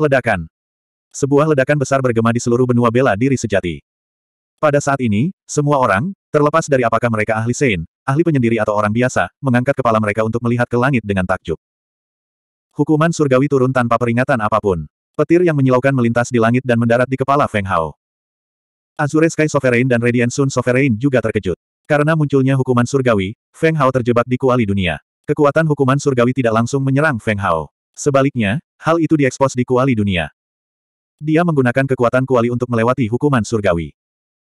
Ledakan. Sebuah ledakan besar bergema di seluruh benua bela diri sejati. Pada saat ini, semua orang, terlepas dari apakah mereka ahli Sein, ahli penyendiri atau orang biasa, mengangkat kepala mereka untuk melihat ke langit dengan takjub. Hukuman surgawi turun tanpa peringatan apapun. Petir yang menyilaukan melintas di langit dan mendarat di kepala Feng Hao. Azure Sky Sovereign dan Radiant Sun Sovereign juga terkejut. Karena munculnya hukuman surgawi, Feng Hao terjebak di kuali dunia. Kekuatan hukuman surgawi tidak langsung menyerang Feng Hao. Sebaliknya, Hal itu diekspos di kuali dunia. Dia menggunakan kekuatan kuali untuk melewati hukuman surgawi.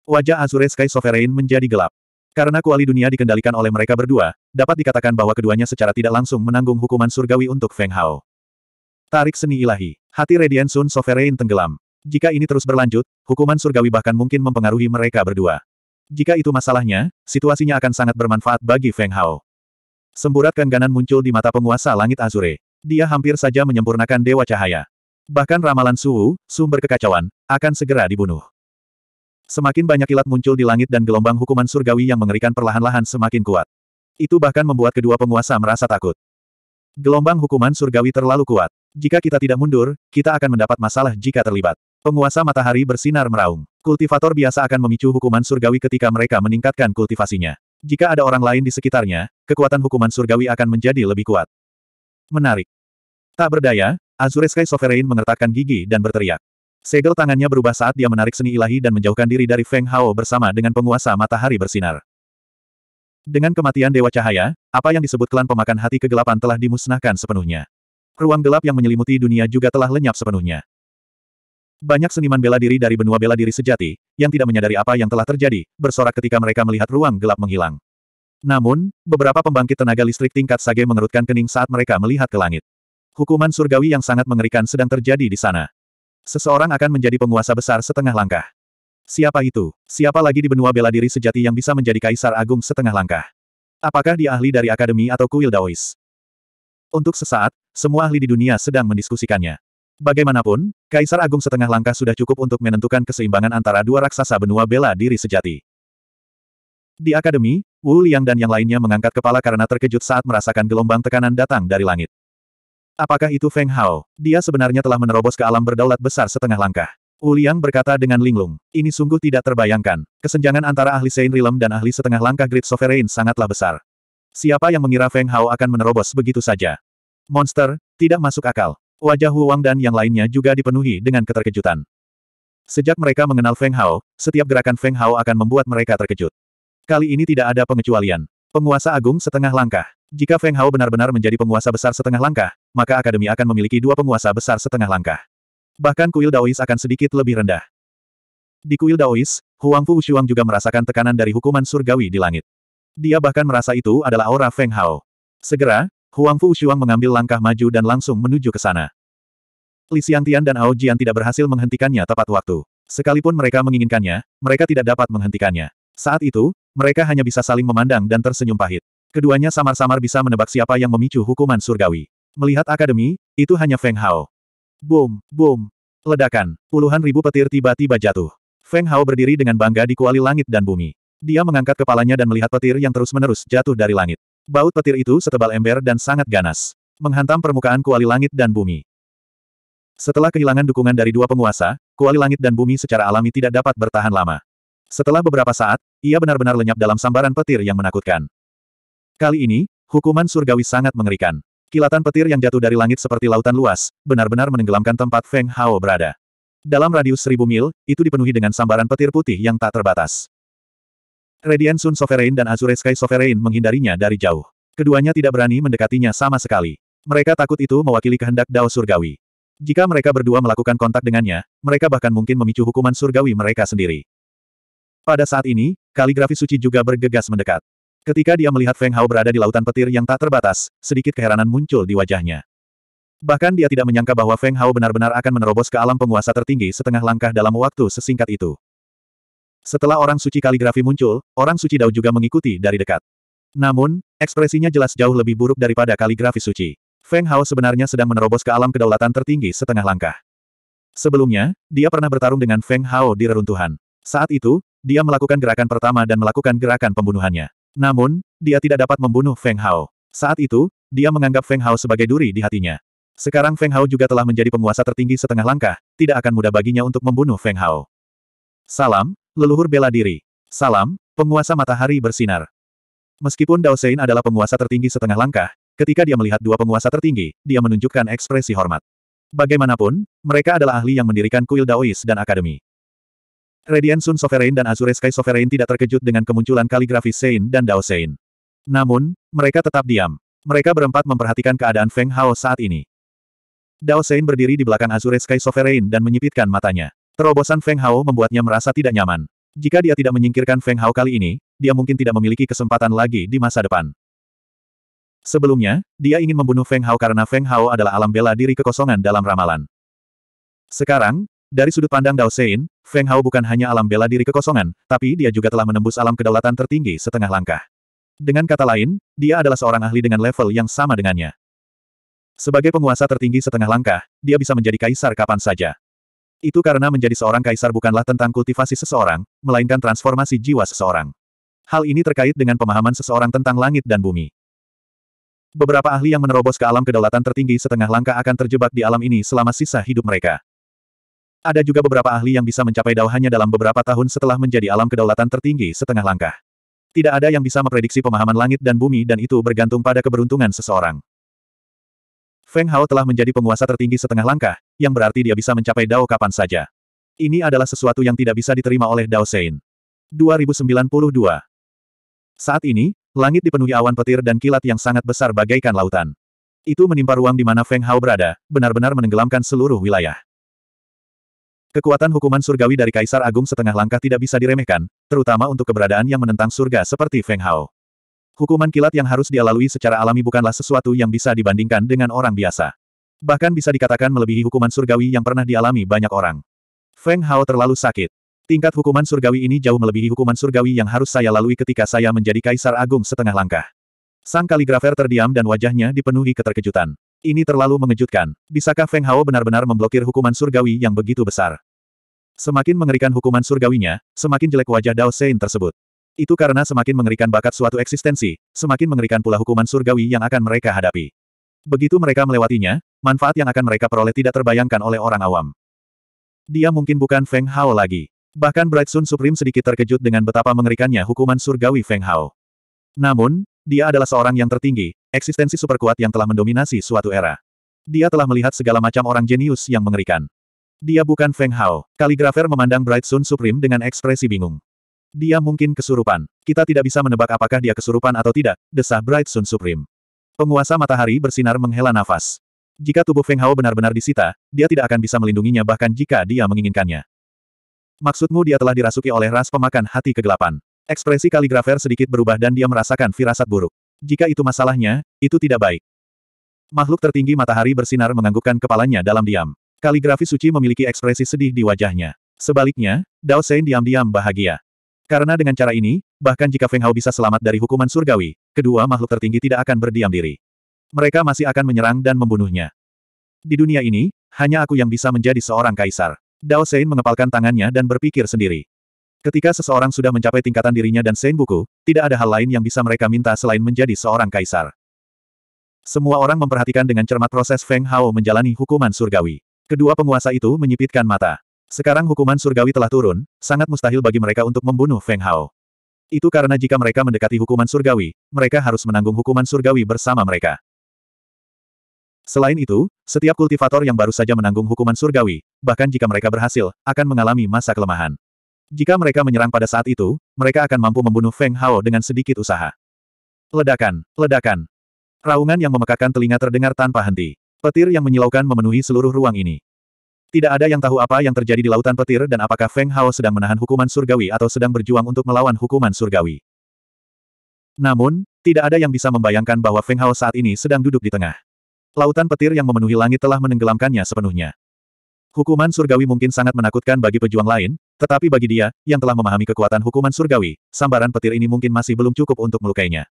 Wajah Azure Sky Sovereign menjadi gelap. Karena kuali dunia dikendalikan oleh mereka berdua, dapat dikatakan bahwa keduanya secara tidak langsung menanggung hukuman surgawi untuk Feng Hao. Tarik seni ilahi. Hati Radiant Sun Sovereign tenggelam. Jika ini terus berlanjut, hukuman surgawi bahkan mungkin mempengaruhi mereka berdua. Jika itu masalahnya, situasinya akan sangat bermanfaat bagi Feng Hao. Semburat keengganan muncul di mata penguasa langit Azure. Dia hampir saja menyempurnakan Dewa Cahaya. Bahkan ramalan Suwu, sumber kekacauan, akan segera dibunuh. Semakin banyak kilat muncul di langit dan gelombang hukuman surgawi yang mengerikan perlahan-lahan semakin kuat. Itu bahkan membuat kedua penguasa merasa takut. Gelombang hukuman surgawi terlalu kuat. Jika kita tidak mundur, kita akan mendapat masalah jika terlibat. Penguasa matahari bersinar meraung. Kultivator biasa akan memicu hukuman surgawi ketika mereka meningkatkan kultivasinya. Jika ada orang lain di sekitarnya, kekuatan hukuman surgawi akan menjadi lebih kuat. Menarik. Tak berdaya, Azure Sky Sovereign mengertakkan gigi dan berteriak. Segel tangannya berubah saat dia menarik seni ilahi dan menjauhkan diri dari Feng Hao bersama dengan penguasa matahari bersinar. Dengan kematian Dewa Cahaya, apa yang disebut klan pemakan hati kegelapan telah dimusnahkan sepenuhnya. Ruang gelap yang menyelimuti dunia juga telah lenyap sepenuhnya. Banyak seniman bela diri dari benua bela diri sejati, yang tidak menyadari apa yang telah terjadi, bersorak ketika mereka melihat ruang gelap menghilang. Namun, beberapa pembangkit tenaga listrik tingkat Sage mengerutkan kening saat mereka melihat ke langit. Hukuman surgawi yang sangat mengerikan sedang terjadi di sana. Seseorang akan menjadi penguasa besar setengah langkah. Siapa itu? Siapa lagi di benua bela diri sejati yang bisa menjadi kaisar agung setengah langkah? Apakah dia ahli dari akademi atau kuil Daois? Untuk sesaat, semua ahli di dunia sedang mendiskusikannya. Bagaimanapun, kaisar agung setengah langkah sudah cukup untuk menentukan keseimbangan antara dua raksasa benua bela diri sejati. Di akademi, Wu Liang dan yang lainnya mengangkat kepala karena terkejut saat merasakan gelombang tekanan datang dari langit. Apakah itu Feng Hao? Dia sebenarnya telah menerobos ke alam berdaulat besar setengah langkah. Wu Liang berkata dengan linglung, ini sungguh tidak terbayangkan. Kesenjangan antara ahli Sein Realm dan ahli setengah langkah Great Sovereign sangatlah besar. Siapa yang mengira Feng Hao akan menerobos begitu saja? Monster, tidak masuk akal. Wajah Wang dan yang lainnya juga dipenuhi dengan keterkejutan. Sejak mereka mengenal Feng Hao, setiap gerakan Feng Hao akan membuat mereka terkejut. Kali ini tidak ada pengecualian. Penguasa agung setengah langkah. Jika Feng Hao benar-benar menjadi penguasa besar setengah langkah, maka akademi akan memiliki dua penguasa besar setengah langkah. Bahkan kuil Daois akan sedikit lebih rendah. Di kuil Daois, Huang Fu Shuang juga merasakan tekanan dari hukuman surgawi di langit. Dia bahkan merasa itu adalah aura Feng Hao. Segera, Huang Fu Shuang mengambil langkah maju dan langsung menuju ke sana. Li Tian dan Ao Jian tidak berhasil menghentikannya tepat waktu. Sekalipun mereka menginginkannya, mereka tidak dapat menghentikannya. Saat itu, mereka hanya bisa saling memandang dan tersenyum pahit. Keduanya samar-samar bisa menebak siapa yang memicu hukuman surgawi. Melihat akademi, itu hanya Feng Hao. Boom, boom. Ledakan, puluhan ribu petir tiba-tiba jatuh. Feng Hao berdiri dengan bangga di kuali langit dan bumi. Dia mengangkat kepalanya dan melihat petir yang terus-menerus jatuh dari langit. Baut petir itu setebal ember dan sangat ganas. Menghantam permukaan kuali langit dan bumi. Setelah kehilangan dukungan dari dua penguasa, kuali langit dan bumi secara alami tidak dapat bertahan lama. Setelah beberapa saat, ia benar-benar lenyap dalam sambaran petir yang menakutkan. Kali ini, hukuman surgawi sangat mengerikan. Kilatan petir yang jatuh dari langit seperti lautan luas, benar-benar menenggelamkan tempat Feng Hao berada. Dalam radius seribu mil, itu dipenuhi dengan sambaran petir putih yang tak terbatas. Radiant Sun Sovereign dan Azure Sky Sovereign menghindarinya dari jauh. Keduanya tidak berani mendekatinya sama sekali. Mereka takut itu mewakili kehendak Dao Surgawi. Jika mereka berdua melakukan kontak dengannya, mereka bahkan mungkin memicu hukuman surgawi mereka sendiri. Pada saat ini, kaligrafi suci juga bergegas mendekat. Ketika dia melihat Feng Hao berada di lautan petir yang tak terbatas, sedikit keheranan muncul di wajahnya. Bahkan dia tidak menyangka bahwa Feng Hao benar-benar akan menerobos ke alam penguasa tertinggi setengah langkah dalam waktu sesingkat itu. Setelah orang suci kaligrafi muncul, orang suci Dao juga mengikuti dari dekat. Namun, ekspresinya jelas jauh lebih buruk daripada kaligrafi suci. Feng Hao sebenarnya sedang menerobos ke alam kedaulatan tertinggi setengah langkah. Sebelumnya, dia pernah bertarung dengan Feng Hao di reruntuhan. Saat itu, dia melakukan gerakan pertama dan melakukan gerakan pembunuhannya. Namun, dia tidak dapat membunuh Feng Hao. Saat itu, dia menganggap Feng Hao sebagai duri di hatinya. Sekarang Feng Hao juga telah menjadi penguasa tertinggi setengah langkah, tidak akan mudah baginya untuk membunuh Feng Hao. Salam, leluhur bela diri. Salam, penguasa matahari bersinar. Meskipun Dao Sein adalah penguasa tertinggi setengah langkah, ketika dia melihat dua penguasa tertinggi, dia menunjukkan ekspresi hormat. Bagaimanapun, mereka adalah ahli yang mendirikan kuil Daois dan akademi. Radiant Sun Sovereign dan Azure Sky Sovereign tidak terkejut dengan kemunculan kaligrafi Sein dan Dao Sein. Namun, mereka tetap diam. Mereka berempat memperhatikan keadaan Feng Hao saat ini. Dao Sein berdiri di belakang Azure Sky Sovereign dan menyipitkan matanya. Terobosan Feng Hao membuatnya merasa tidak nyaman. Jika dia tidak menyingkirkan Feng Hao kali ini, dia mungkin tidak memiliki kesempatan lagi di masa depan. Sebelumnya, dia ingin membunuh Feng Hao karena Feng Hao adalah alam bela diri kekosongan dalam ramalan. Sekarang, dari sudut pandang Dao Sein, Feng Hao bukan hanya alam bela diri kekosongan, tapi dia juga telah menembus alam kedaulatan tertinggi setengah langkah. Dengan kata lain, dia adalah seorang ahli dengan level yang sama dengannya. Sebagai penguasa tertinggi setengah langkah, dia bisa menjadi kaisar kapan saja. Itu karena menjadi seorang kaisar bukanlah tentang kultivasi seseorang, melainkan transformasi jiwa seseorang. Hal ini terkait dengan pemahaman seseorang tentang langit dan bumi. Beberapa ahli yang menerobos ke alam kedaulatan tertinggi setengah langkah akan terjebak di alam ini selama sisa hidup mereka. Ada juga beberapa ahli yang bisa mencapai Dao dalam beberapa tahun setelah menjadi alam kedaulatan tertinggi setengah langkah. Tidak ada yang bisa memprediksi pemahaman langit dan bumi dan itu bergantung pada keberuntungan seseorang. Feng Hao telah menjadi penguasa tertinggi setengah langkah, yang berarti dia bisa mencapai Dao kapan saja. Ini adalah sesuatu yang tidak bisa diterima oleh Dao Sein. 2092 Saat ini, langit dipenuhi awan petir dan kilat yang sangat besar bagaikan lautan. Itu menimpa ruang di mana Feng Hao berada, benar-benar menenggelamkan seluruh wilayah. Kekuatan hukuman surgawi dari Kaisar Agung setengah langkah tidak bisa diremehkan, terutama untuk keberadaan yang menentang surga seperti Feng Hao. Hukuman kilat yang harus dia lalui secara alami bukanlah sesuatu yang bisa dibandingkan dengan orang biasa. Bahkan bisa dikatakan melebihi hukuman surgawi yang pernah dialami banyak orang. Feng Hao terlalu sakit. Tingkat hukuman surgawi ini jauh melebihi hukuman surgawi yang harus saya lalui ketika saya menjadi kaisar agung setengah langkah. Sang kaligrafer terdiam dan wajahnya dipenuhi keterkejutan. Ini terlalu mengejutkan. Bisakah Feng Hao benar-benar memblokir hukuman surgawi yang begitu besar? Semakin mengerikan hukuman surgawinya, semakin jelek wajah Dao Sein tersebut. Itu karena semakin mengerikan bakat suatu eksistensi, semakin mengerikan pula hukuman surgawi yang akan mereka hadapi. Begitu mereka melewatinya, manfaat yang akan mereka peroleh tidak terbayangkan oleh orang awam. Dia mungkin bukan Feng Hao lagi. Bahkan Bright Sun Supreme sedikit terkejut dengan betapa mengerikannya hukuman surgawi Feng Hao. Namun, dia adalah seorang yang tertinggi, Eksistensi superkuat yang telah mendominasi suatu era. Dia telah melihat segala macam orang jenius yang mengerikan. Dia bukan Feng Hao. Kaligrafer memandang Bright Sun Supreme dengan ekspresi bingung. Dia mungkin kesurupan. Kita tidak bisa menebak apakah dia kesurupan atau tidak, desah Bright Sun Supreme. Penguasa matahari bersinar menghela nafas. Jika tubuh Feng Hao benar-benar disita, dia tidak akan bisa melindunginya bahkan jika dia menginginkannya. Maksudmu dia telah dirasuki oleh ras pemakan hati kegelapan. Ekspresi kaligrafer sedikit berubah dan dia merasakan firasat buruk. Jika itu masalahnya, itu tidak baik. Makhluk tertinggi matahari bersinar menganggukkan kepalanya dalam diam. Kaligrafi suci memiliki ekspresi sedih di wajahnya. Sebaliknya, Dao Sein diam-diam bahagia. Karena dengan cara ini, bahkan jika Feng Hao bisa selamat dari hukuman surgawi, kedua makhluk tertinggi tidak akan berdiam diri. Mereka masih akan menyerang dan membunuhnya. Di dunia ini, hanya aku yang bisa menjadi seorang kaisar. Dao Sein mengepalkan tangannya dan berpikir sendiri. Ketika seseorang sudah mencapai tingkatan dirinya dan Senbuku, tidak ada hal lain yang bisa mereka minta selain menjadi seorang kaisar. Semua orang memperhatikan dengan cermat proses Feng Hao menjalani hukuman surgawi. Kedua penguasa itu menyipitkan mata. Sekarang hukuman surgawi telah turun, sangat mustahil bagi mereka untuk membunuh Feng Hao. Itu karena jika mereka mendekati hukuman surgawi, mereka harus menanggung hukuman surgawi bersama mereka. Selain itu, setiap kultivator yang baru saja menanggung hukuman surgawi, bahkan jika mereka berhasil, akan mengalami masa kelemahan. Jika mereka menyerang pada saat itu, mereka akan mampu membunuh Feng Hao dengan sedikit usaha. Ledakan, ledakan. Raungan yang memekakan telinga terdengar tanpa henti. Petir yang menyilaukan memenuhi seluruh ruang ini. Tidak ada yang tahu apa yang terjadi di lautan petir dan apakah Feng Hao sedang menahan hukuman surgawi atau sedang berjuang untuk melawan hukuman surgawi. Namun, tidak ada yang bisa membayangkan bahwa Feng Hao saat ini sedang duduk di tengah. Lautan petir yang memenuhi langit telah menenggelamkannya sepenuhnya. Hukuman surgawi mungkin sangat menakutkan bagi pejuang lain, tetapi bagi dia, yang telah memahami kekuatan hukuman surgawi, sambaran petir ini mungkin masih belum cukup untuk melukainya.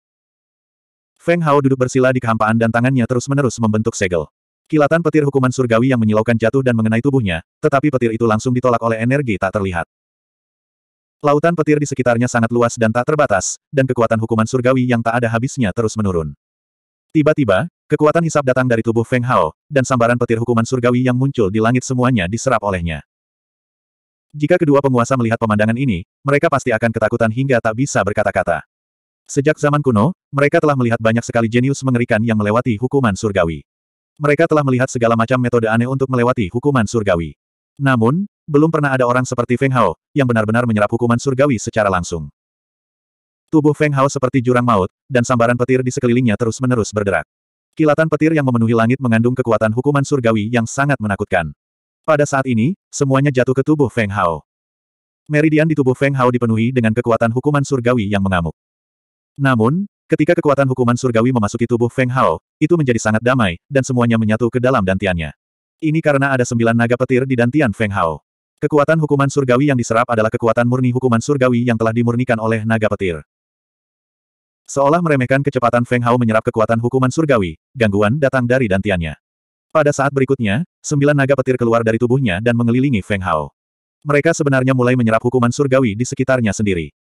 Feng Hao duduk bersila di kehampaan dan tangannya terus-menerus membentuk segel. Kilatan petir hukuman surgawi yang menyilaukan jatuh dan mengenai tubuhnya, tetapi petir itu langsung ditolak oleh energi tak terlihat. Lautan petir di sekitarnya sangat luas dan tak terbatas, dan kekuatan hukuman surgawi yang tak ada habisnya terus menurun. Tiba-tiba, kekuatan hisap datang dari tubuh Feng Hao, dan sambaran petir hukuman surgawi yang muncul di langit semuanya diserap olehnya. Jika kedua penguasa melihat pemandangan ini, mereka pasti akan ketakutan hingga tak bisa berkata-kata. Sejak zaman kuno, mereka telah melihat banyak sekali jenius mengerikan yang melewati hukuman surgawi. Mereka telah melihat segala macam metode aneh untuk melewati hukuman surgawi. Namun, belum pernah ada orang seperti Feng Hao, yang benar-benar menyerap hukuman surgawi secara langsung. Tubuh Feng Hao seperti jurang maut, dan sambaran petir di sekelilingnya terus-menerus berderak. Kilatan petir yang memenuhi langit mengandung kekuatan hukuman surgawi yang sangat menakutkan. Pada saat ini, semuanya jatuh ke tubuh Feng Hao. Meridian di tubuh Feng Hao dipenuhi dengan kekuatan hukuman surgawi yang mengamuk. Namun, ketika kekuatan hukuman surgawi memasuki tubuh Feng Hao, itu menjadi sangat damai, dan semuanya menyatu ke dalam dantiannya. Ini karena ada sembilan naga petir di dantian Feng Hao. Kekuatan hukuman surgawi yang diserap adalah kekuatan murni hukuman surgawi yang telah dimurnikan oleh naga petir. Seolah meremehkan kecepatan Feng Hao menyerap kekuatan hukuman surgawi, gangguan datang dari dantiannya. Pada saat berikutnya, sembilan naga petir keluar dari tubuhnya dan mengelilingi Feng Hao. Mereka sebenarnya mulai menyerap hukuman surgawi di sekitarnya sendiri.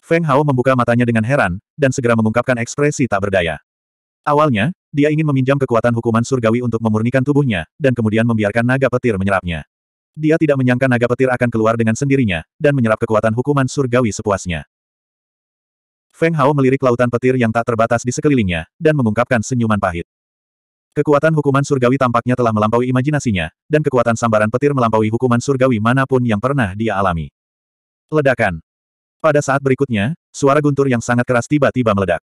Feng Hao membuka matanya dengan heran, dan segera mengungkapkan ekspresi tak berdaya. Awalnya, dia ingin meminjam kekuatan hukuman surgawi untuk memurnikan tubuhnya, dan kemudian membiarkan naga petir menyerapnya. Dia tidak menyangka naga petir akan keluar dengan sendirinya, dan menyerap kekuatan hukuman surgawi sepuasnya. Feng Hao melirik lautan petir yang tak terbatas di sekelilingnya, dan mengungkapkan senyuman pahit. Kekuatan hukuman surgawi tampaknya telah melampaui imajinasinya, dan kekuatan sambaran petir melampaui hukuman surgawi manapun yang pernah dia alami. Ledakan. Pada saat berikutnya, suara guntur yang sangat keras tiba-tiba meledak.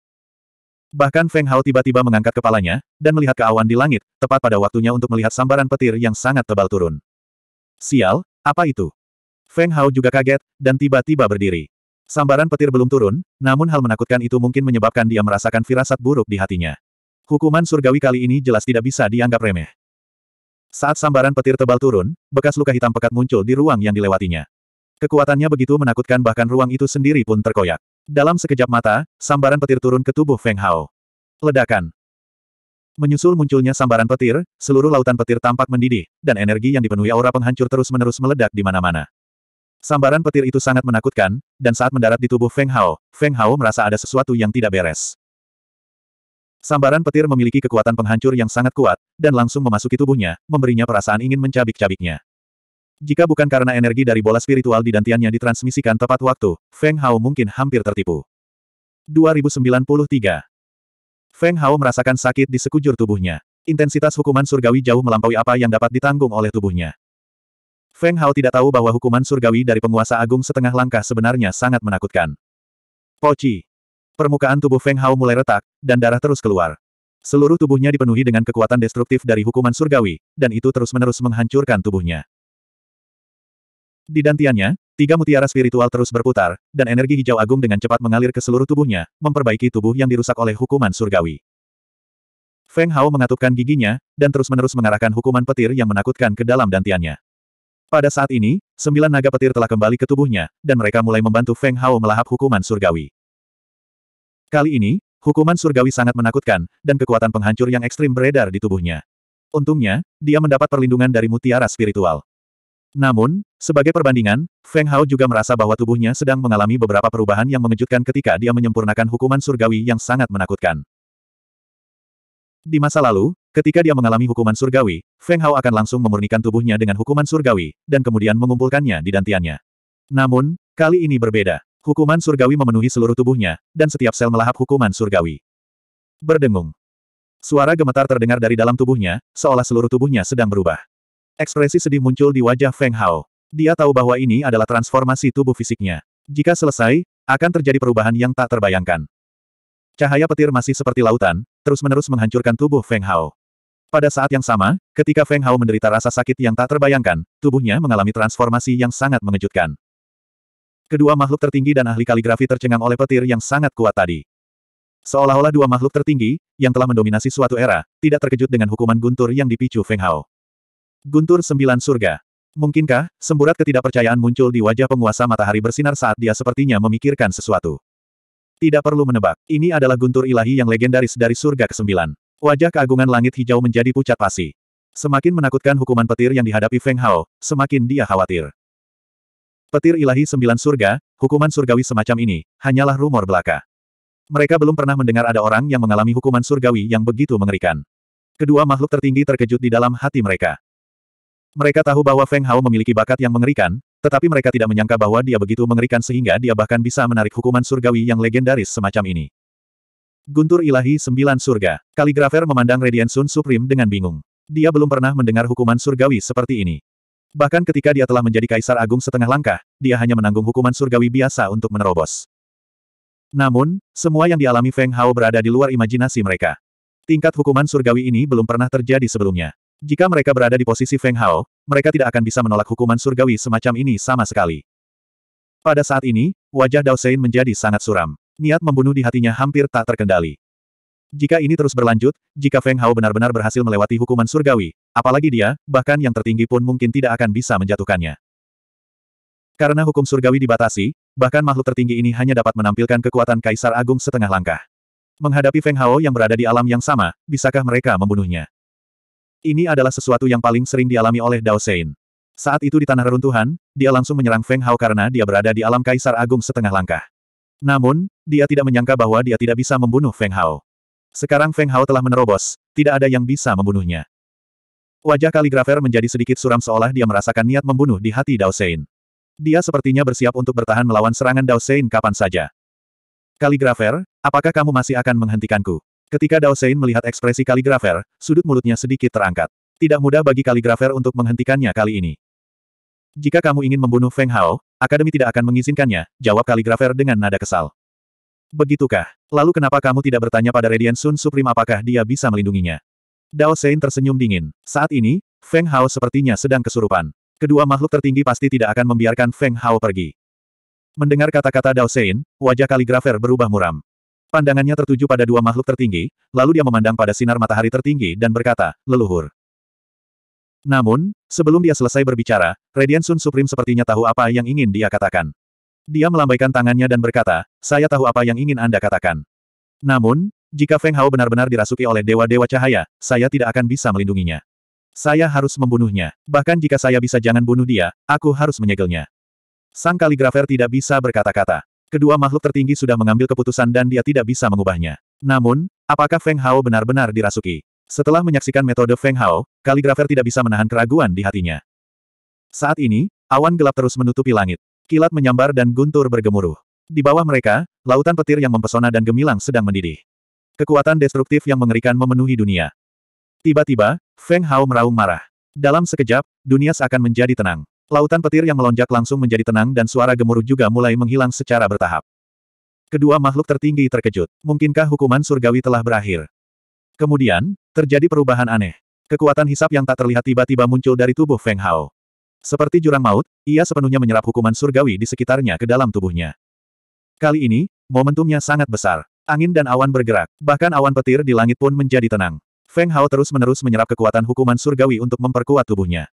Bahkan Feng Hao tiba-tiba mengangkat kepalanya, dan melihat ke awan di langit, tepat pada waktunya untuk melihat sambaran petir yang sangat tebal turun. Sial, apa itu? Feng Hao juga kaget, dan tiba-tiba berdiri. Sambaran petir belum turun, namun hal menakutkan itu mungkin menyebabkan dia merasakan firasat buruk di hatinya. Hukuman surgawi kali ini jelas tidak bisa dianggap remeh. Saat sambaran petir tebal turun, bekas luka hitam pekat muncul di ruang yang dilewatinya. Kekuatannya begitu menakutkan bahkan ruang itu sendiri pun terkoyak. Dalam sekejap mata, sambaran petir turun ke tubuh Feng Hao. Ledakan. Menyusul munculnya sambaran petir, seluruh lautan petir tampak mendidih, dan energi yang dipenuhi aura penghancur terus-menerus meledak di mana-mana. Sambaran petir itu sangat menakutkan, dan saat mendarat di tubuh Feng Hao, Feng Hao merasa ada sesuatu yang tidak beres. Sambaran petir memiliki kekuatan penghancur yang sangat kuat, dan langsung memasuki tubuhnya, memberinya perasaan ingin mencabik-cabiknya. Jika bukan karena energi dari bola spiritual di dantiannya ditransmisikan tepat waktu, Feng Hao mungkin hampir tertipu. 2093 Feng Hao merasakan sakit di sekujur tubuhnya. Intensitas hukuman surgawi jauh melampaui apa yang dapat ditanggung oleh tubuhnya. Feng Hao tidak tahu bahwa hukuman surgawi dari penguasa agung setengah langkah sebenarnya sangat menakutkan. Poci. Permukaan tubuh Feng Hao mulai retak, dan darah terus keluar. Seluruh tubuhnya dipenuhi dengan kekuatan destruktif dari hukuman surgawi, dan itu terus-menerus menghancurkan tubuhnya. Di dantiannya, tiga mutiara spiritual terus berputar, dan energi hijau agung dengan cepat mengalir ke seluruh tubuhnya, memperbaiki tubuh yang dirusak oleh hukuman surgawi. Feng Hao mengatupkan giginya, dan terus-menerus mengarahkan hukuman petir yang menakutkan ke dalam dantiannya. Pada saat ini, sembilan naga petir telah kembali ke tubuhnya, dan mereka mulai membantu Feng Hao melahap hukuman surgawi. Kali ini, hukuman surgawi sangat menakutkan, dan kekuatan penghancur yang ekstrim beredar di tubuhnya. Untungnya, dia mendapat perlindungan dari mutiara spiritual. Namun, sebagai perbandingan, Feng Hao juga merasa bahwa tubuhnya sedang mengalami beberapa perubahan yang mengejutkan ketika dia menyempurnakan hukuman surgawi yang sangat menakutkan. Di masa lalu, ketika dia mengalami hukuman surgawi, Feng Hao akan langsung memurnikan tubuhnya dengan hukuman surgawi, dan kemudian mengumpulkannya di dantiannya. Namun, kali ini berbeda. Hukuman surgawi memenuhi seluruh tubuhnya, dan setiap sel melahap hukuman surgawi. Berdengung. Suara gemetar terdengar dari dalam tubuhnya, seolah seluruh tubuhnya sedang berubah. Ekspresi sedih muncul di wajah Feng Hao. Dia tahu bahwa ini adalah transformasi tubuh fisiknya. Jika selesai, akan terjadi perubahan yang tak terbayangkan. Cahaya petir masih seperti lautan, terus-menerus menghancurkan tubuh Feng Hao. Pada saat yang sama, ketika Feng Hao menderita rasa sakit yang tak terbayangkan, tubuhnya mengalami transformasi yang sangat mengejutkan. Kedua makhluk tertinggi dan ahli kaligrafi tercengang oleh petir yang sangat kuat tadi. Seolah-olah dua makhluk tertinggi, yang telah mendominasi suatu era, tidak terkejut dengan hukuman guntur yang dipicu Feng Hao. Guntur sembilan surga. Mungkinkah, semburat ketidakpercayaan muncul di wajah penguasa matahari bersinar saat dia sepertinya memikirkan sesuatu. Tidak perlu menebak, ini adalah guntur ilahi yang legendaris dari surga ke-9. Wajah keagungan langit hijau menjadi pucat pasi. Semakin menakutkan hukuman petir yang dihadapi Feng Hao, semakin dia khawatir. Petir ilahi sembilan surga, hukuman surgawi semacam ini, hanyalah rumor belaka. Mereka belum pernah mendengar ada orang yang mengalami hukuman surgawi yang begitu mengerikan. Kedua makhluk tertinggi terkejut di dalam hati mereka. Mereka tahu bahwa Feng Hao memiliki bakat yang mengerikan, tetapi mereka tidak menyangka bahwa dia begitu mengerikan sehingga dia bahkan bisa menarik hukuman surgawi yang legendaris semacam ini. Guntur ilahi sembilan surga, kaligrafer memandang Radiant Sun Supreme dengan bingung. Dia belum pernah mendengar hukuman surgawi seperti ini. Bahkan ketika dia telah menjadi kaisar agung setengah langkah, dia hanya menanggung hukuman surgawi biasa untuk menerobos. Namun, semua yang dialami Feng Hao berada di luar imajinasi mereka. Tingkat hukuman surgawi ini belum pernah terjadi sebelumnya. Jika mereka berada di posisi Feng Hao, mereka tidak akan bisa menolak hukuman surgawi semacam ini sama sekali. Pada saat ini, wajah Dao Sein menjadi sangat suram. Niat membunuh di hatinya hampir tak terkendali. Jika ini terus berlanjut, jika Feng Hao benar-benar berhasil melewati hukuman surgawi, apalagi dia, bahkan yang tertinggi pun mungkin tidak akan bisa menjatuhkannya. Karena hukum surgawi dibatasi, bahkan makhluk tertinggi ini hanya dapat menampilkan kekuatan Kaisar Agung setengah langkah. Menghadapi Feng Hao yang berada di alam yang sama, bisakah mereka membunuhnya? Ini adalah sesuatu yang paling sering dialami oleh Dao Sein. Saat itu di tanah reruntuhan, dia langsung menyerang Feng Hao karena dia berada di alam Kaisar Agung setengah langkah. Namun, dia tidak menyangka bahwa dia tidak bisa membunuh Feng Hao. Sekarang Feng Hao telah menerobos, tidak ada yang bisa membunuhnya. Wajah kaligrafer menjadi sedikit suram seolah dia merasakan niat membunuh di hati Dao Sein. Dia sepertinya bersiap untuk bertahan melawan serangan Dao Sein kapan saja. Kaligrafer, apakah kamu masih akan menghentikanku? Ketika Dao Sein melihat ekspresi kaligrafer, sudut mulutnya sedikit terangkat. Tidak mudah bagi kaligrafer untuk menghentikannya kali ini. Jika kamu ingin membunuh Feng Hao, Akademi tidak akan mengizinkannya, jawab kaligrafer dengan nada kesal. Begitukah? Lalu kenapa kamu tidak bertanya pada Radiant Sun Supreme apakah dia bisa melindunginya? Dao Sein tersenyum dingin. Saat ini, Feng Hao sepertinya sedang kesurupan. Kedua makhluk tertinggi pasti tidak akan membiarkan Feng Hao pergi. Mendengar kata-kata Dao Sein, wajah kaligrafer berubah muram. Pandangannya tertuju pada dua makhluk tertinggi, lalu dia memandang pada sinar matahari tertinggi dan berkata, leluhur. Namun, sebelum dia selesai berbicara, Radiant Sun Supreme sepertinya tahu apa yang ingin dia katakan. Dia melambaikan tangannya dan berkata, saya tahu apa yang ingin Anda katakan. Namun, jika Feng Hao benar-benar dirasuki oleh dewa-dewa cahaya, saya tidak akan bisa melindunginya. Saya harus membunuhnya. Bahkan jika saya bisa jangan bunuh dia, aku harus menyegelnya. Sang kaligrafer tidak bisa berkata-kata. Kedua makhluk tertinggi sudah mengambil keputusan dan dia tidak bisa mengubahnya. Namun, apakah Feng Hao benar-benar dirasuki? Setelah menyaksikan metode Feng Hao, kaligrafer tidak bisa menahan keraguan di hatinya. Saat ini, awan gelap terus menutupi langit. Kilat menyambar dan guntur bergemuruh. Di bawah mereka, lautan petir yang mempesona dan gemilang sedang mendidih. Kekuatan destruktif yang mengerikan memenuhi dunia. Tiba-tiba, Feng Hao meraung marah. Dalam sekejap, dunia seakan menjadi tenang. Lautan petir yang melonjak langsung menjadi tenang dan suara gemuruh juga mulai menghilang secara bertahap. Kedua makhluk tertinggi terkejut. Mungkinkah hukuman surgawi telah berakhir? Kemudian, terjadi perubahan aneh. Kekuatan hisap yang tak terlihat tiba-tiba muncul dari tubuh Feng Hao. Seperti jurang maut, ia sepenuhnya menyerap hukuman surgawi di sekitarnya ke dalam tubuhnya. Kali ini, momentumnya sangat besar. Angin dan awan bergerak, bahkan awan petir di langit pun menjadi tenang. Feng Hao terus-menerus menyerap kekuatan hukuman surgawi untuk memperkuat tubuhnya.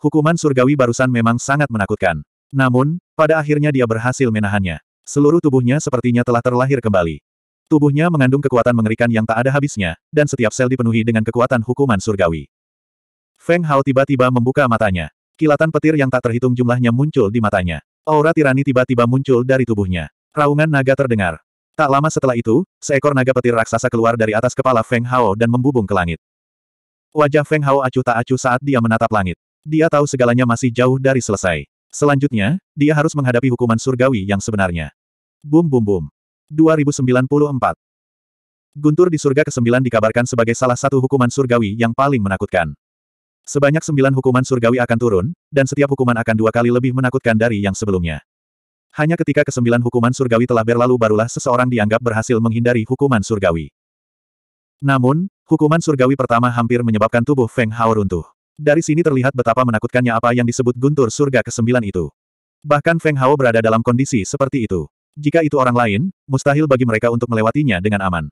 Hukuman surgawi barusan memang sangat menakutkan. Namun, pada akhirnya dia berhasil menahannya. Seluruh tubuhnya sepertinya telah terlahir kembali. Tubuhnya mengandung kekuatan mengerikan yang tak ada habisnya, dan setiap sel dipenuhi dengan kekuatan hukuman surgawi. Feng Hao tiba-tiba membuka matanya. Kilatan petir yang tak terhitung jumlahnya muncul di matanya. Aura tirani tiba-tiba muncul dari tubuhnya. Raungan naga terdengar. Tak lama setelah itu, seekor naga petir raksasa keluar dari atas kepala Feng Hao dan membubung ke langit. Wajah Feng Hao acuh tak acuh saat dia menatap langit. Dia tahu segalanya masih jauh dari selesai. Selanjutnya, dia harus menghadapi hukuman surgawi yang sebenarnya. Bum bum bum. 2094. Guntur di surga ke-9 dikabarkan sebagai salah satu hukuman surgawi yang paling menakutkan. Sebanyak sembilan hukuman surgawi akan turun, dan setiap hukuman akan dua kali lebih menakutkan dari yang sebelumnya. Hanya ketika kesembilan hukuman surgawi telah berlalu barulah seseorang dianggap berhasil menghindari hukuman surgawi. Namun, hukuman surgawi pertama hampir menyebabkan tubuh Feng Hao runtuh. Dari sini terlihat betapa menakutkannya apa yang disebut guntur surga kesembilan itu. Bahkan Feng Hao berada dalam kondisi seperti itu. Jika itu orang lain, mustahil bagi mereka untuk melewatinya dengan aman.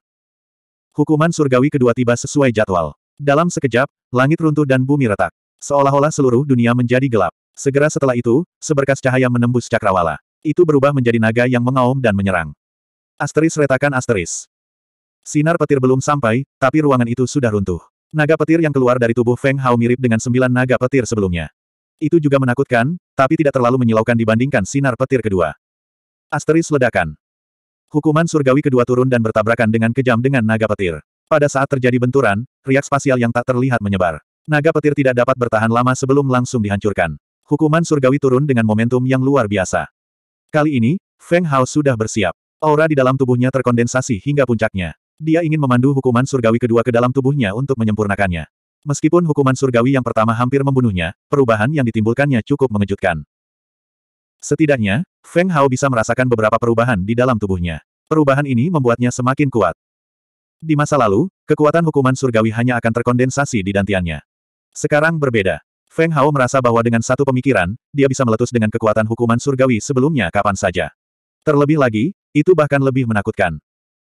Hukuman surgawi kedua tiba sesuai jadwal. Dalam sekejap, Langit runtuh dan bumi retak. Seolah-olah seluruh dunia menjadi gelap. Segera setelah itu, seberkas cahaya menembus cakrawala. Itu berubah menjadi naga yang mengaum dan menyerang. Asteris retakan asteris. Sinar petir belum sampai, tapi ruangan itu sudah runtuh. Naga petir yang keluar dari tubuh Feng Hao mirip dengan sembilan naga petir sebelumnya. Itu juga menakutkan, tapi tidak terlalu menyilaukan dibandingkan sinar petir kedua. Asteris ledakan. Hukuman surgawi kedua turun dan bertabrakan dengan kejam dengan naga petir. Pada saat terjadi benturan, riak spasial yang tak terlihat menyebar. Naga petir tidak dapat bertahan lama sebelum langsung dihancurkan. Hukuman surgawi turun dengan momentum yang luar biasa. Kali ini, Feng Hao sudah bersiap. Aura di dalam tubuhnya terkondensasi hingga puncaknya. Dia ingin memandu hukuman surgawi kedua ke dalam tubuhnya untuk menyempurnakannya. Meskipun hukuman surgawi yang pertama hampir membunuhnya, perubahan yang ditimbulkannya cukup mengejutkan. Setidaknya, Feng Hao bisa merasakan beberapa perubahan di dalam tubuhnya. Perubahan ini membuatnya semakin kuat. Di masa lalu, kekuatan hukuman surgawi hanya akan terkondensasi di dantiannya. Sekarang berbeda. Feng Hao merasa bahwa dengan satu pemikiran, dia bisa meletus dengan kekuatan hukuman surgawi sebelumnya kapan saja. Terlebih lagi, itu bahkan lebih menakutkan.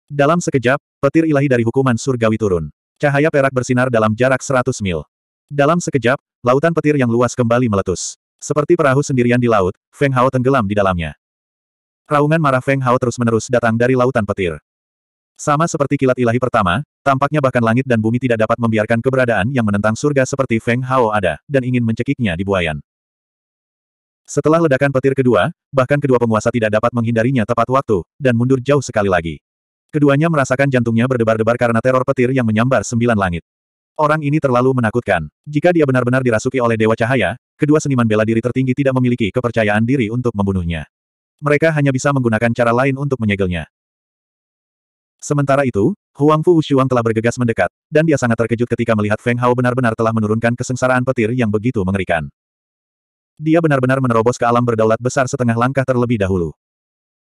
Dalam sekejap, petir ilahi dari hukuman surgawi turun. Cahaya perak bersinar dalam jarak 100 mil. Dalam sekejap, lautan petir yang luas kembali meletus. Seperti perahu sendirian di laut, Feng Hao tenggelam di dalamnya. Raungan marah Feng Hao terus-menerus datang dari lautan petir. Sama seperti kilat ilahi pertama, tampaknya bahkan langit dan bumi tidak dapat membiarkan keberadaan yang menentang surga seperti Feng Hao ada, dan ingin mencekiknya di buayan. Setelah ledakan petir kedua, bahkan kedua penguasa tidak dapat menghindarinya tepat waktu, dan mundur jauh sekali lagi. Keduanya merasakan jantungnya berdebar-debar karena teror petir yang menyambar sembilan langit. Orang ini terlalu menakutkan. Jika dia benar-benar dirasuki oleh Dewa Cahaya, kedua seniman bela diri tertinggi tidak memiliki kepercayaan diri untuk membunuhnya. Mereka hanya bisa menggunakan cara lain untuk menyegelnya. Sementara itu, Huang Fu Ushuang telah bergegas mendekat, dan dia sangat terkejut ketika melihat Feng Hao benar-benar telah menurunkan kesengsaraan petir yang begitu mengerikan. Dia benar-benar menerobos ke alam berdaulat besar setengah langkah terlebih dahulu.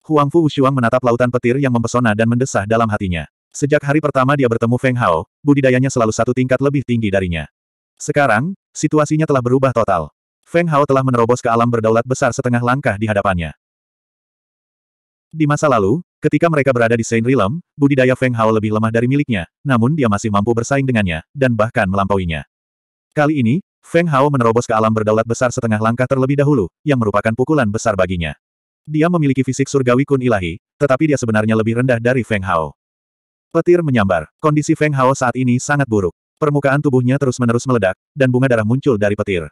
Huang Fu Ushuang menatap lautan petir yang mempesona dan mendesah dalam hatinya. Sejak hari pertama dia bertemu Feng Hao, budidayanya selalu satu tingkat lebih tinggi darinya. Sekarang, situasinya telah berubah total. Feng Hao telah menerobos ke alam berdaulat besar setengah langkah di hadapannya. Di masa lalu, Ketika mereka berada di Saint Realm, budidaya Feng Hao lebih lemah dari miliknya, namun dia masih mampu bersaing dengannya, dan bahkan melampauinya. Kali ini, Feng Hao menerobos ke alam berdaulat besar setengah langkah terlebih dahulu, yang merupakan pukulan besar baginya. Dia memiliki fisik surgawi kun ilahi, tetapi dia sebenarnya lebih rendah dari Feng Hao. Petir menyambar, kondisi Feng Hao saat ini sangat buruk. Permukaan tubuhnya terus-menerus meledak, dan bunga darah muncul dari petir.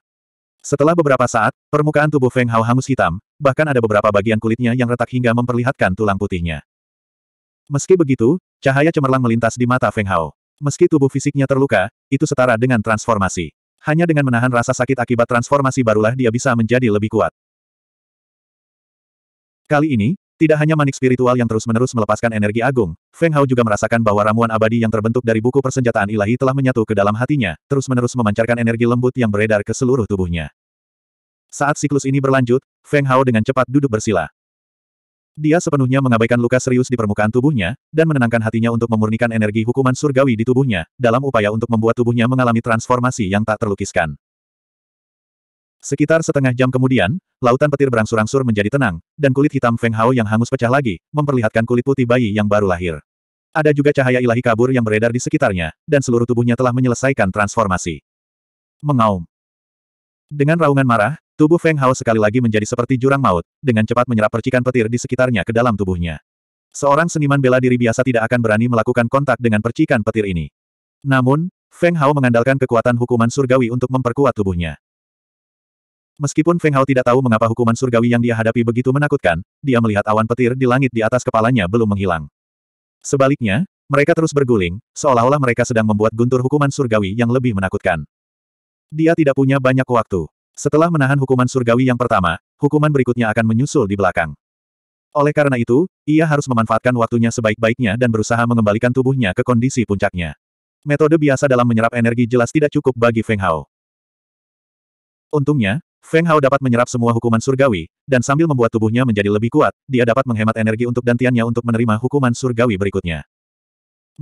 Setelah beberapa saat, permukaan tubuh Feng Hao hangus hitam, bahkan ada beberapa bagian kulitnya yang retak hingga memperlihatkan tulang putihnya. Meski begitu, cahaya cemerlang melintas di mata Feng Hao. Meski tubuh fisiknya terluka, itu setara dengan transformasi. Hanya dengan menahan rasa sakit akibat transformasi barulah dia bisa menjadi lebih kuat. Kali ini, tidak hanya manik spiritual yang terus-menerus melepaskan energi agung, Feng Hao juga merasakan bahwa ramuan abadi yang terbentuk dari buku persenjataan ilahi telah menyatu ke dalam hatinya, terus-menerus memancarkan energi lembut yang beredar ke seluruh tubuhnya. Saat siklus ini berlanjut, Feng Hao dengan cepat duduk bersila. Dia sepenuhnya mengabaikan luka serius di permukaan tubuhnya, dan menenangkan hatinya untuk memurnikan energi hukuman surgawi di tubuhnya, dalam upaya untuk membuat tubuhnya mengalami transformasi yang tak terlukiskan. Sekitar setengah jam kemudian, lautan petir berangsur-angsur menjadi tenang, dan kulit hitam Feng Hao yang hangus pecah lagi, memperlihatkan kulit putih bayi yang baru lahir. Ada juga cahaya ilahi kabur yang beredar di sekitarnya, dan seluruh tubuhnya telah menyelesaikan transformasi. Mengaum. Dengan raungan marah, tubuh Feng Hao sekali lagi menjadi seperti jurang maut, dengan cepat menyerap percikan petir di sekitarnya ke dalam tubuhnya. Seorang seniman bela diri biasa tidak akan berani melakukan kontak dengan percikan petir ini. Namun, Feng Hao mengandalkan kekuatan hukuman surgawi untuk memperkuat tubuhnya. Meskipun Feng Hao tidak tahu mengapa hukuman surgawi yang dia hadapi begitu menakutkan, dia melihat awan petir di langit di atas kepalanya belum menghilang. Sebaliknya, mereka terus berguling, seolah-olah mereka sedang membuat guntur hukuman surgawi yang lebih menakutkan. Dia tidak punya banyak waktu. Setelah menahan hukuman surgawi yang pertama, hukuman berikutnya akan menyusul di belakang. Oleh karena itu, ia harus memanfaatkan waktunya sebaik-baiknya dan berusaha mengembalikan tubuhnya ke kondisi puncaknya. Metode biasa dalam menyerap energi jelas tidak cukup bagi Feng Hao. Untungnya, Feng Hao dapat menyerap semua hukuman surgawi, dan sambil membuat tubuhnya menjadi lebih kuat, dia dapat menghemat energi untuk dantiannya untuk menerima hukuman surgawi berikutnya.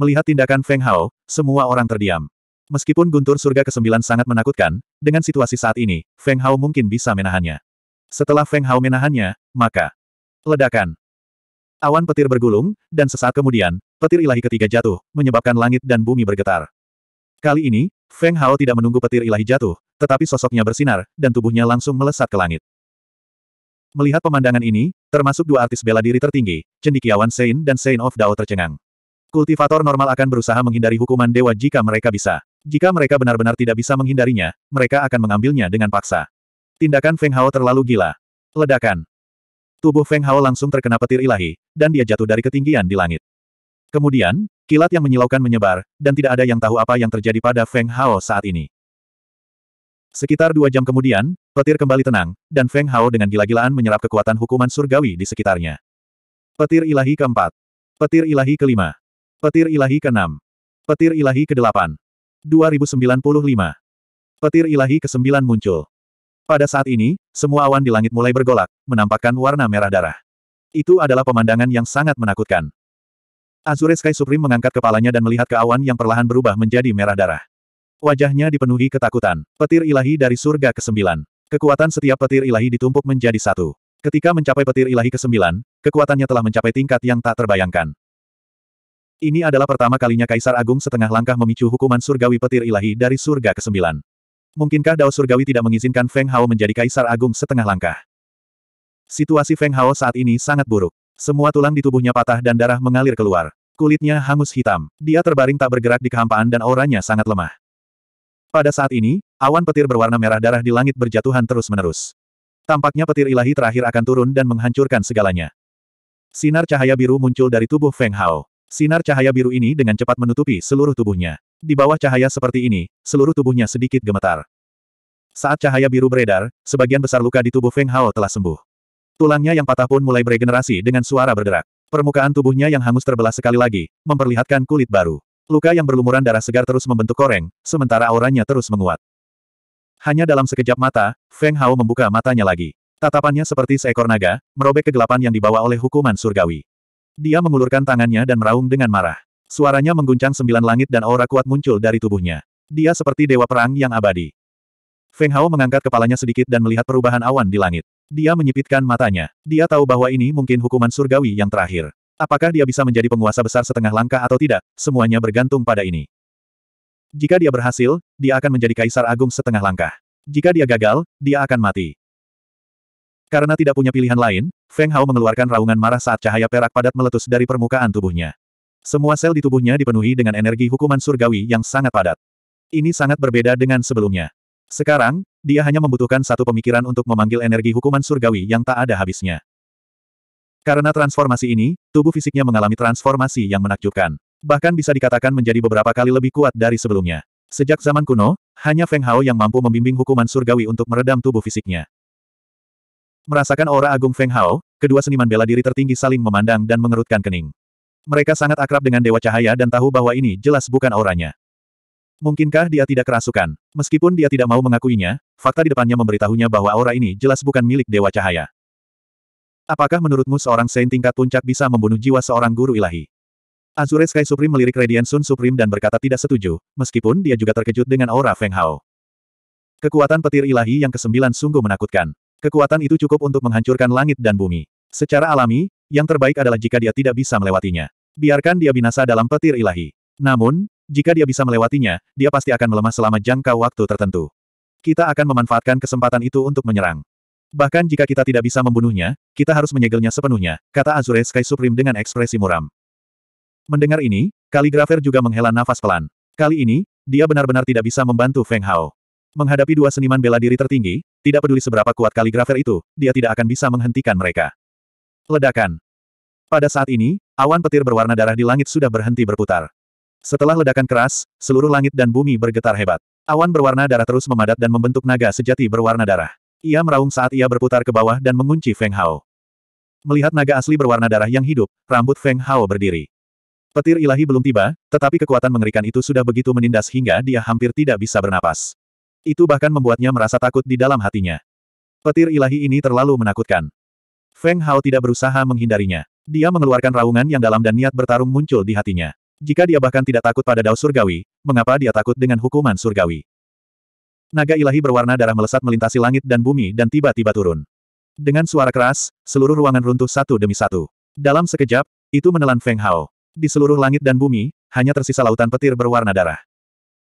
Melihat tindakan Feng Hao, semua orang terdiam. Meskipun guntur surga ke-9 sangat menakutkan, dengan situasi saat ini, Feng Hao mungkin bisa menahannya. Setelah Feng Hao menahannya, maka ledakan. Awan petir bergulung, dan sesaat kemudian, petir ilahi ketiga jatuh, menyebabkan langit dan bumi bergetar. Kali ini, Feng Hao tidak menunggu petir ilahi jatuh, tetapi sosoknya bersinar, dan tubuhnya langsung melesat ke langit. Melihat pemandangan ini, termasuk dua artis bela diri tertinggi, Cendikiawan Sein dan Sein of Dao tercengang. Kultivator normal akan berusaha menghindari hukuman dewa jika mereka bisa. Jika mereka benar-benar tidak bisa menghindarinya, mereka akan mengambilnya dengan paksa. Tindakan Feng Hao terlalu gila. Ledakan. Tubuh Feng Hao langsung terkena petir ilahi, dan dia jatuh dari ketinggian di langit. Kemudian, kilat yang menyilaukan menyebar, dan tidak ada yang tahu apa yang terjadi pada Feng Hao saat ini. Sekitar dua jam kemudian, petir kembali tenang, dan Feng Hao dengan gila-gilaan menyerap kekuatan hukuman surgawi di sekitarnya. Petir ilahi keempat. Petir ilahi kelima. Petir ilahi keenam. Petir ilahi kedelapan. 2095. Petir ilahi kesembilan muncul. Pada saat ini, semua awan di langit mulai bergolak, menampakkan warna merah darah. Itu adalah pemandangan yang sangat menakutkan. Azure Sky Supreme mengangkat kepalanya dan melihat ke awan yang perlahan berubah menjadi merah darah. Wajahnya dipenuhi ketakutan. Petir ilahi dari surga ke-9. Kekuatan setiap petir ilahi ditumpuk menjadi satu. Ketika mencapai petir ilahi ke-9, kekuatannya telah mencapai tingkat yang tak terbayangkan. Ini adalah pertama kalinya Kaisar Agung setengah langkah memicu hukuman surgawi petir ilahi dari surga ke-9. Mungkinkah Dao Surgawi tidak mengizinkan Feng Hao menjadi Kaisar Agung setengah langkah? Situasi Feng Hao saat ini sangat buruk. Semua tulang di tubuhnya patah dan darah mengalir keluar. Kulitnya hangus hitam. Dia terbaring tak bergerak di kehampaan dan auranya sangat lemah. Pada saat ini, awan petir berwarna merah darah di langit berjatuhan terus-menerus. Tampaknya petir ilahi terakhir akan turun dan menghancurkan segalanya. Sinar cahaya biru muncul dari tubuh Feng Hao. Sinar cahaya biru ini dengan cepat menutupi seluruh tubuhnya. Di bawah cahaya seperti ini, seluruh tubuhnya sedikit gemetar. Saat cahaya biru beredar, sebagian besar luka di tubuh Feng Hao telah sembuh. Tulangnya yang patah pun mulai beregenerasi dengan suara berderak. Permukaan tubuhnya yang hangus terbelah sekali lagi, memperlihatkan kulit baru. Luka yang berlumuran darah segar terus membentuk koreng, sementara auranya terus menguat. Hanya dalam sekejap mata, Feng Hao membuka matanya lagi. Tatapannya seperti seekor naga, merobek kegelapan yang dibawa oleh hukuman surgawi. Dia mengulurkan tangannya dan meraung dengan marah. Suaranya mengguncang sembilan langit dan aura kuat muncul dari tubuhnya. Dia seperti dewa perang yang abadi. Feng Hao mengangkat kepalanya sedikit dan melihat perubahan awan di langit. Dia menyipitkan matanya. Dia tahu bahwa ini mungkin hukuman surgawi yang terakhir. Apakah dia bisa menjadi penguasa besar setengah langkah atau tidak, semuanya bergantung pada ini. Jika dia berhasil, dia akan menjadi kaisar agung setengah langkah. Jika dia gagal, dia akan mati. Karena tidak punya pilihan lain, Feng Hao mengeluarkan raungan marah saat cahaya perak padat meletus dari permukaan tubuhnya. Semua sel di tubuhnya dipenuhi dengan energi hukuman surgawi yang sangat padat. Ini sangat berbeda dengan sebelumnya. Sekarang, dia hanya membutuhkan satu pemikiran untuk memanggil energi hukuman surgawi yang tak ada habisnya. Karena transformasi ini, tubuh fisiknya mengalami transformasi yang menakjubkan. Bahkan bisa dikatakan menjadi beberapa kali lebih kuat dari sebelumnya. Sejak zaman kuno, hanya Feng Hao yang mampu membimbing hukuman surgawi untuk meredam tubuh fisiknya. Merasakan aura agung Feng Hao, kedua seniman bela diri tertinggi saling memandang dan mengerutkan kening. Mereka sangat akrab dengan Dewa Cahaya dan tahu bahwa ini jelas bukan auranya. Mungkinkah dia tidak kerasukan? Meskipun dia tidak mau mengakuinya, fakta di depannya memberitahunya bahwa aura ini jelas bukan milik Dewa Cahaya. Apakah menurutmu seorang Saint tingkat puncak bisa membunuh jiwa seorang guru ilahi? Azure Sky Supreme melirik Radiant Sun Supreme dan berkata tidak setuju, meskipun dia juga terkejut dengan aura Feng Hao. Kekuatan petir ilahi yang kesembilan sungguh menakutkan. Kekuatan itu cukup untuk menghancurkan langit dan bumi. Secara alami, yang terbaik adalah jika dia tidak bisa melewatinya. Biarkan dia binasa dalam petir ilahi. Namun, jika dia bisa melewatinya, dia pasti akan melemah selama jangka waktu tertentu. Kita akan memanfaatkan kesempatan itu untuk menyerang. Bahkan jika kita tidak bisa membunuhnya, kita harus menyegelnya sepenuhnya, kata Azure Sky Supreme dengan ekspresi muram. Mendengar ini, kaligrafer juga menghela nafas pelan. Kali ini, dia benar-benar tidak bisa membantu Feng Hao. Menghadapi dua seniman bela diri tertinggi, tidak peduli seberapa kuat kaligrafer itu, dia tidak akan bisa menghentikan mereka. Ledakan. Pada saat ini, awan petir berwarna darah di langit sudah berhenti berputar. Setelah ledakan keras, seluruh langit dan bumi bergetar hebat. Awan berwarna darah terus memadat dan membentuk naga sejati berwarna darah. Ia meraung saat ia berputar ke bawah dan mengunci Feng Hao. Melihat naga asli berwarna darah yang hidup, rambut Feng Hao berdiri. Petir ilahi belum tiba, tetapi kekuatan mengerikan itu sudah begitu menindas hingga dia hampir tidak bisa bernapas. Itu bahkan membuatnya merasa takut di dalam hatinya. Petir ilahi ini terlalu menakutkan. Feng Hao tidak berusaha menghindarinya. Dia mengeluarkan raungan yang dalam dan niat bertarung muncul di hatinya. Jika dia bahkan tidak takut pada dao surgawi, mengapa dia takut dengan hukuman surgawi? naga ilahi berwarna darah melesat melintasi langit dan bumi dan tiba-tiba turun. Dengan suara keras, seluruh ruangan runtuh satu demi satu. Dalam sekejap, itu menelan Feng Hao. Di seluruh langit dan bumi, hanya tersisa lautan petir berwarna darah.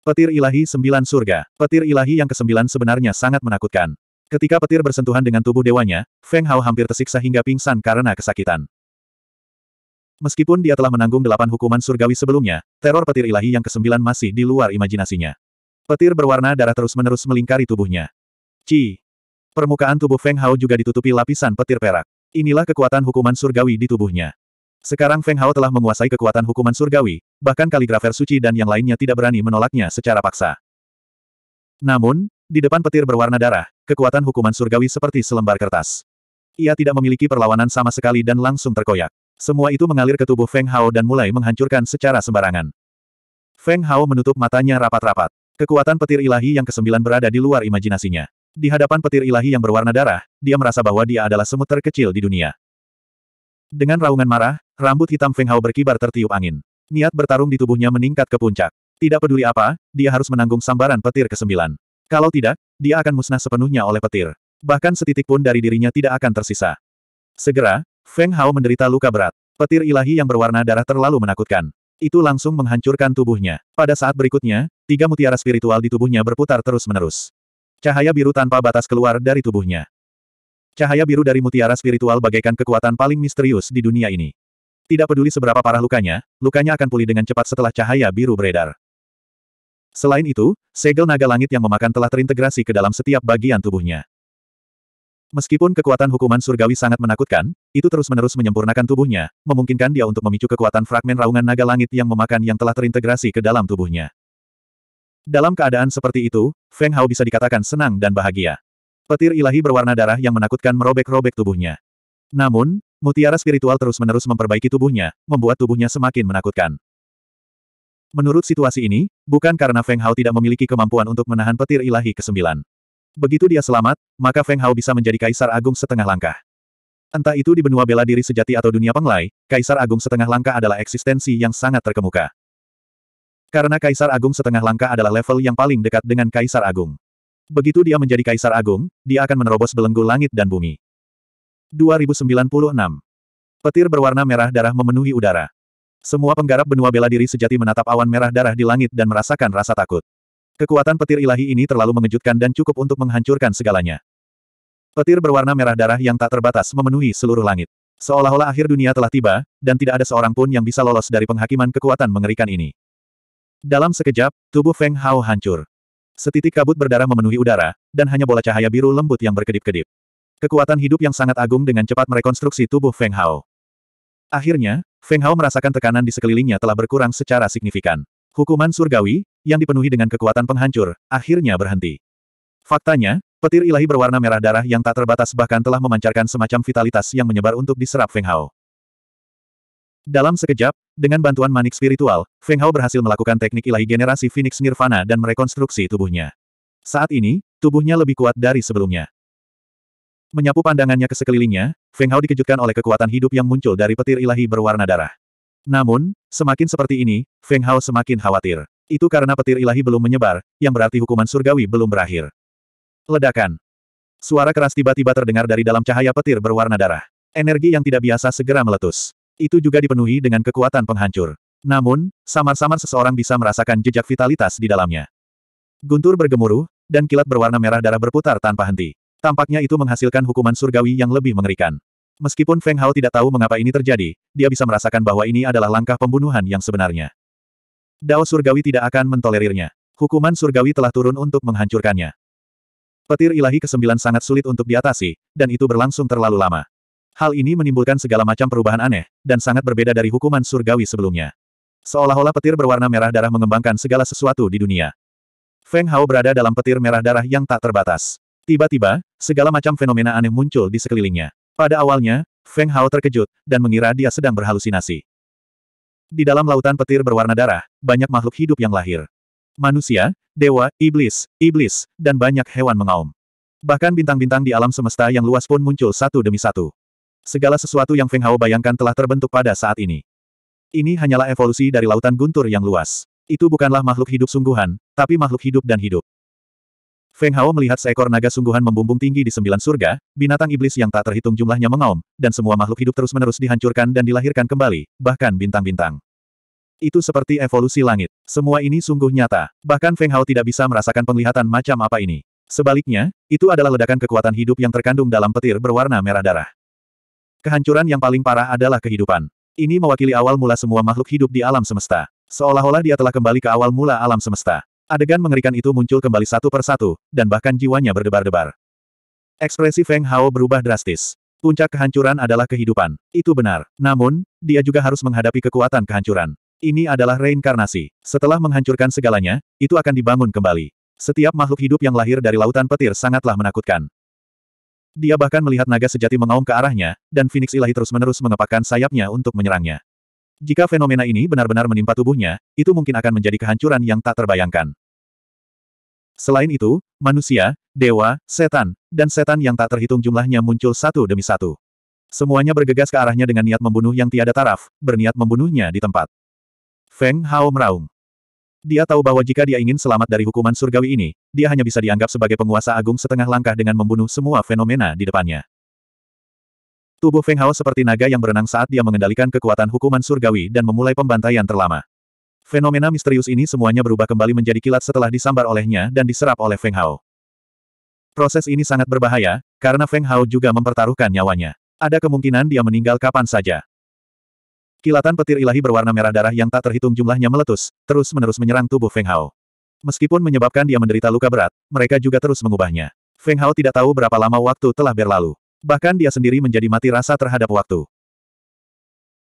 Petir ilahi sembilan surga. Petir ilahi yang kesembilan sebenarnya sangat menakutkan. Ketika petir bersentuhan dengan tubuh dewanya, Feng Hao hampir tersiksa hingga pingsan karena kesakitan. Meskipun dia telah menanggung delapan hukuman surgawi sebelumnya, teror petir ilahi yang kesembilan masih di luar imajinasinya. Petir berwarna darah terus-menerus melingkari tubuhnya. Ci. Permukaan tubuh Feng Hao juga ditutupi lapisan petir perak. Inilah kekuatan hukuman surgawi di tubuhnya. Sekarang Feng Hao telah menguasai kekuatan hukuman surgawi, bahkan kaligrafer suci dan yang lainnya tidak berani menolaknya secara paksa. Namun, di depan petir berwarna darah, kekuatan hukuman surgawi seperti selembar kertas. Ia tidak memiliki perlawanan sama sekali dan langsung terkoyak. Semua itu mengalir ke tubuh Feng Hao dan mulai menghancurkan secara sembarangan. Feng Hao menutup matanya rapat-rapat. Kekuatan petir ilahi yang kesembilan berada di luar imajinasinya. Di hadapan petir ilahi yang berwarna darah, dia merasa bahwa dia adalah semut terkecil di dunia. Dengan raungan marah, rambut hitam Feng Hao berkibar tertiup angin. Niat bertarung di tubuhnya meningkat ke puncak. Tidak peduli apa, dia harus menanggung sambaran petir kesembilan. Kalau tidak, dia akan musnah sepenuhnya oleh petir. Bahkan setitik pun dari dirinya tidak akan tersisa. Segera, Feng Hao menderita luka berat. Petir ilahi yang berwarna darah terlalu menakutkan. Itu langsung menghancurkan tubuhnya. Pada saat berikutnya, tiga mutiara spiritual di tubuhnya berputar terus-menerus. Cahaya biru tanpa batas keluar dari tubuhnya. Cahaya biru dari mutiara spiritual bagaikan kekuatan paling misterius di dunia ini. Tidak peduli seberapa parah lukanya, lukanya akan pulih dengan cepat setelah cahaya biru beredar. Selain itu, segel naga langit yang memakan telah terintegrasi ke dalam setiap bagian tubuhnya. Meskipun kekuatan hukuman surgawi sangat menakutkan, itu terus-menerus menyempurnakan tubuhnya, memungkinkan dia untuk memicu kekuatan fragmen raungan naga langit yang memakan yang telah terintegrasi ke dalam tubuhnya. Dalam keadaan seperti itu, Feng Hao bisa dikatakan senang dan bahagia. Petir ilahi berwarna darah yang menakutkan merobek-robek tubuhnya. Namun, mutiara spiritual terus-menerus memperbaiki tubuhnya, membuat tubuhnya semakin menakutkan. Menurut situasi ini, bukan karena Feng Hao tidak memiliki kemampuan untuk menahan petir ilahi ke-9. Begitu dia selamat, maka Feng Hao bisa menjadi kaisar agung setengah langkah. Entah itu di benua bela diri sejati atau dunia penglai, kaisar agung setengah langkah adalah eksistensi yang sangat terkemuka. Karena kaisar agung setengah langkah adalah level yang paling dekat dengan kaisar agung. Begitu dia menjadi kaisar agung, dia akan menerobos belenggu langit dan bumi. 2096. Petir berwarna merah darah memenuhi udara. Semua penggarap benua bela diri sejati menatap awan merah darah di langit dan merasakan rasa takut. Kekuatan petir ilahi ini terlalu mengejutkan dan cukup untuk menghancurkan segalanya. Petir berwarna merah darah yang tak terbatas memenuhi seluruh langit. Seolah-olah akhir dunia telah tiba, dan tidak ada seorang pun yang bisa lolos dari penghakiman kekuatan mengerikan ini. Dalam sekejap, tubuh Feng Hao hancur. Setitik kabut berdarah memenuhi udara, dan hanya bola cahaya biru lembut yang berkedip-kedip. Kekuatan hidup yang sangat agung dengan cepat merekonstruksi tubuh Feng Hao. Akhirnya, Feng Hao merasakan tekanan di sekelilingnya telah berkurang secara signifikan. Hukuman surgawi, yang dipenuhi dengan kekuatan penghancur, akhirnya berhenti. Faktanya, petir ilahi berwarna merah darah yang tak terbatas bahkan telah memancarkan semacam vitalitas yang menyebar untuk diserap Feng Hao. Dalam sekejap, dengan bantuan manik spiritual, Feng Hao berhasil melakukan teknik ilahi generasi Phoenix Nirvana dan merekonstruksi tubuhnya. Saat ini, tubuhnya lebih kuat dari sebelumnya. Menyapu pandangannya ke sekelilingnya, Feng Hao dikejutkan oleh kekuatan hidup yang muncul dari petir ilahi berwarna darah. Namun, semakin seperti ini, Feng Hao semakin khawatir. Itu karena petir ilahi belum menyebar, yang berarti hukuman surgawi belum berakhir. Ledakan. Suara keras tiba-tiba terdengar dari dalam cahaya petir berwarna darah. Energi yang tidak biasa segera meletus. Itu juga dipenuhi dengan kekuatan penghancur. Namun, samar-samar seseorang bisa merasakan jejak vitalitas di dalamnya. Guntur bergemuruh, dan kilat berwarna merah darah berputar tanpa henti. Tampaknya itu menghasilkan hukuman surgawi yang lebih mengerikan. Meskipun Feng Hao tidak tahu mengapa ini terjadi, dia bisa merasakan bahwa ini adalah langkah pembunuhan yang sebenarnya. Dao surgawi tidak akan mentolerirnya. Hukuman surgawi telah turun untuk menghancurkannya. Petir ilahi ke-9 sangat sulit untuk diatasi, dan itu berlangsung terlalu lama. Hal ini menimbulkan segala macam perubahan aneh, dan sangat berbeda dari hukuman surgawi sebelumnya. Seolah-olah petir berwarna merah darah mengembangkan segala sesuatu di dunia. Feng Hao berada dalam petir merah darah yang tak terbatas. Tiba-tiba, segala macam fenomena aneh muncul di sekelilingnya. Pada awalnya, Feng Hao terkejut, dan mengira dia sedang berhalusinasi. Di dalam lautan petir berwarna darah, banyak makhluk hidup yang lahir. Manusia, dewa, iblis, iblis, dan banyak hewan mengaum. Bahkan bintang-bintang di alam semesta yang luas pun muncul satu demi satu. Segala sesuatu yang Feng Hao bayangkan telah terbentuk pada saat ini. Ini hanyalah evolusi dari lautan guntur yang luas. Itu bukanlah makhluk hidup sungguhan, tapi makhluk hidup dan hidup. Feng Hao melihat seekor naga sungguhan membumbung tinggi di sembilan surga, binatang iblis yang tak terhitung jumlahnya mengaum, dan semua makhluk hidup terus-menerus dihancurkan dan dilahirkan kembali, bahkan bintang-bintang. Itu seperti evolusi langit. Semua ini sungguh nyata. Bahkan Feng Hao tidak bisa merasakan penglihatan macam apa ini. Sebaliknya, itu adalah ledakan kekuatan hidup yang terkandung dalam petir berwarna merah darah. Kehancuran yang paling parah adalah kehidupan. Ini mewakili awal mula semua makhluk hidup di alam semesta. Seolah-olah dia telah kembali ke awal mula alam semesta. Adegan mengerikan itu muncul kembali satu persatu, dan bahkan jiwanya berdebar-debar. Ekspresi Feng Hao berubah drastis. Puncak kehancuran adalah kehidupan. Itu benar. Namun, dia juga harus menghadapi kekuatan kehancuran. Ini adalah reinkarnasi. Setelah menghancurkan segalanya, itu akan dibangun kembali. Setiap makhluk hidup yang lahir dari lautan petir sangatlah menakutkan. Dia bahkan melihat naga sejati mengaum ke arahnya, dan Phoenix ilahi terus-menerus mengepakkan sayapnya untuk menyerangnya. Jika fenomena ini benar-benar menimpa tubuhnya, itu mungkin akan menjadi kehancuran yang tak terbayangkan. Selain itu, manusia, dewa, setan, dan setan yang tak terhitung jumlahnya muncul satu demi satu. Semuanya bergegas ke arahnya dengan niat membunuh yang tiada taraf, berniat membunuhnya di tempat. Feng Hao meraung. Dia tahu bahwa jika dia ingin selamat dari hukuman surgawi ini, dia hanya bisa dianggap sebagai penguasa agung setengah langkah dengan membunuh semua fenomena di depannya. Tubuh Feng Hao seperti naga yang berenang saat dia mengendalikan kekuatan hukuman surgawi dan memulai pembantaian terlama. Fenomena misterius ini semuanya berubah kembali menjadi kilat setelah disambar olehnya dan diserap oleh Feng Hao. Proses ini sangat berbahaya, karena Feng Hao juga mempertaruhkan nyawanya. Ada kemungkinan dia meninggal kapan saja. Kilatan petir ilahi berwarna merah darah yang tak terhitung jumlahnya meletus, terus-menerus menyerang tubuh Feng Hao. Meskipun menyebabkan dia menderita luka berat, mereka juga terus mengubahnya. Feng Hao tidak tahu berapa lama waktu telah berlalu. Bahkan dia sendiri menjadi mati rasa terhadap waktu.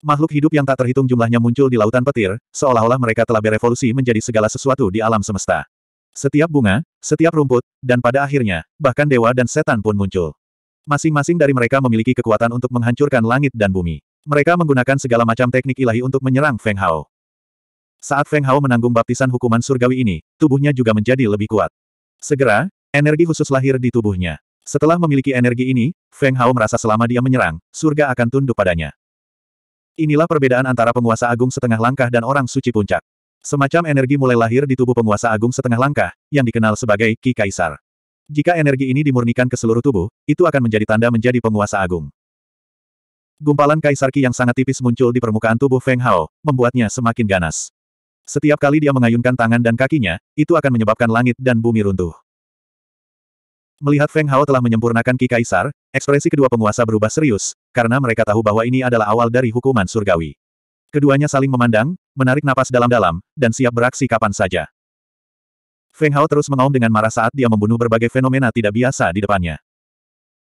Makhluk hidup yang tak terhitung jumlahnya muncul di lautan petir, seolah-olah mereka telah berevolusi menjadi segala sesuatu di alam semesta. Setiap bunga, setiap rumput, dan pada akhirnya, bahkan dewa dan setan pun muncul. Masing-masing dari mereka memiliki kekuatan untuk menghancurkan langit dan bumi. Mereka menggunakan segala macam teknik ilahi untuk menyerang Feng Hao. Saat Feng Hao menanggung baptisan hukuman surgawi ini, tubuhnya juga menjadi lebih kuat. Segera, energi khusus lahir di tubuhnya. Setelah memiliki energi ini, Feng Hao merasa selama dia menyerang, surga akan tunduk padanya. Inilah perbedaan antara penguasa agung setengah langkah dan orang suci puncak. Semacam energi mulai lahir di tubuh penguasa agung setengah langkah, yang dikenal sebagai Ki Kaisar. Jika energi ini dimurnikan ke seluruh tubuh, itu akan menjadi tanda menjadi penguasa agung. Gumpalan Kaisar Ki yang sangat tipis muncul di permukaan tubuh Feng Hao, membuatnya semakin ganas. Setiap kali dia mengayunkan tangan dan kakinya, itu akan menyebabkan langit dan bumi runtuh. Melihat Feng Hao telah menyempurnakan Ki Kaisar, ekspresi kedua penguasa berubah serius, karena mereka tahu bahwa ini adalah awal dari hukuman surgawi. Keduanya saling memandang, menarik napas dalam-dalam, dan siap beraksi kapan saja. Feng Hao terus mengaum dengan marah saat dia membunuh berbagai fenomena tidak biasa di depannya.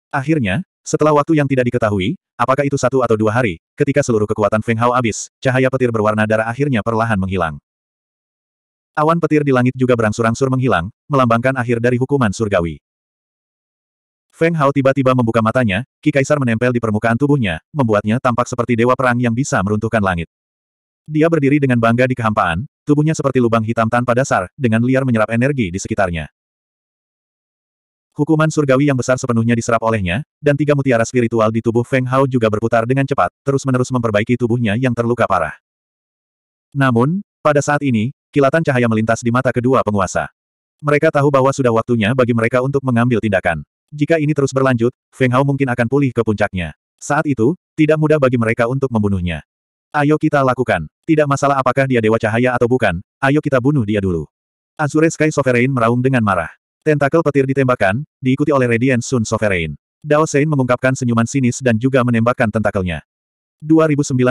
Akhirnya, setelah waktu yang tidak diketahui, apakah itu satu atau dua hari, ketika seluruh kekuatan Feng Hao habis, cahaya petir berwarna darah akhirnya perlahan menghilang. Awan petir di langit juga berangsur-angsur menghilang, melambangkan akhir dari hukuman surgawi. Feng Hao tiba-tiba membuka matanya, Ki Kaisar menempel di permukaan tubuhnya, membuatnya tampak seperti dewa perang yang bisa meruntuhkan langit. Dia berdiri dengan bangga di kehampaan, tubuhnya seperti lubang hitam tanpa dasar, dengan liar menyerap energi di sekitarnya. Hukuman surgawi yang besar sepenuhnya diserap olehnya, dan tiga mutiara spiritual di tubuh Feng Hao juga berputar dengan cepat, terus-menerus memperbaiki tubuhnya yang terluka parah. Namun, pada saat ini, kilatan cahaya melintas di mata kedua penguasa. Mereka tahu bahwa sudah waktunya bagi mereka untuk mengambil tindakan. Jika ini terus berlanjut, Feng Hao mungkin akan pulih ke puncaknya. Saat itu, tidak mudah bagi mereka untuk membunuhnya. Ayo kita lakukan. Tidak masalah apakah dia Dewa Cahaya atau bukan, ayo kita bunuh dia dulu. Azure Sky Sovereign meraung dengan marah. Tentakel petir ditembakkan, diikuti oleh Radiant Sun Sovereign. Dao Sein mengungkapkan senyuman sinis dan juga menembakkan tentakelnya. 2097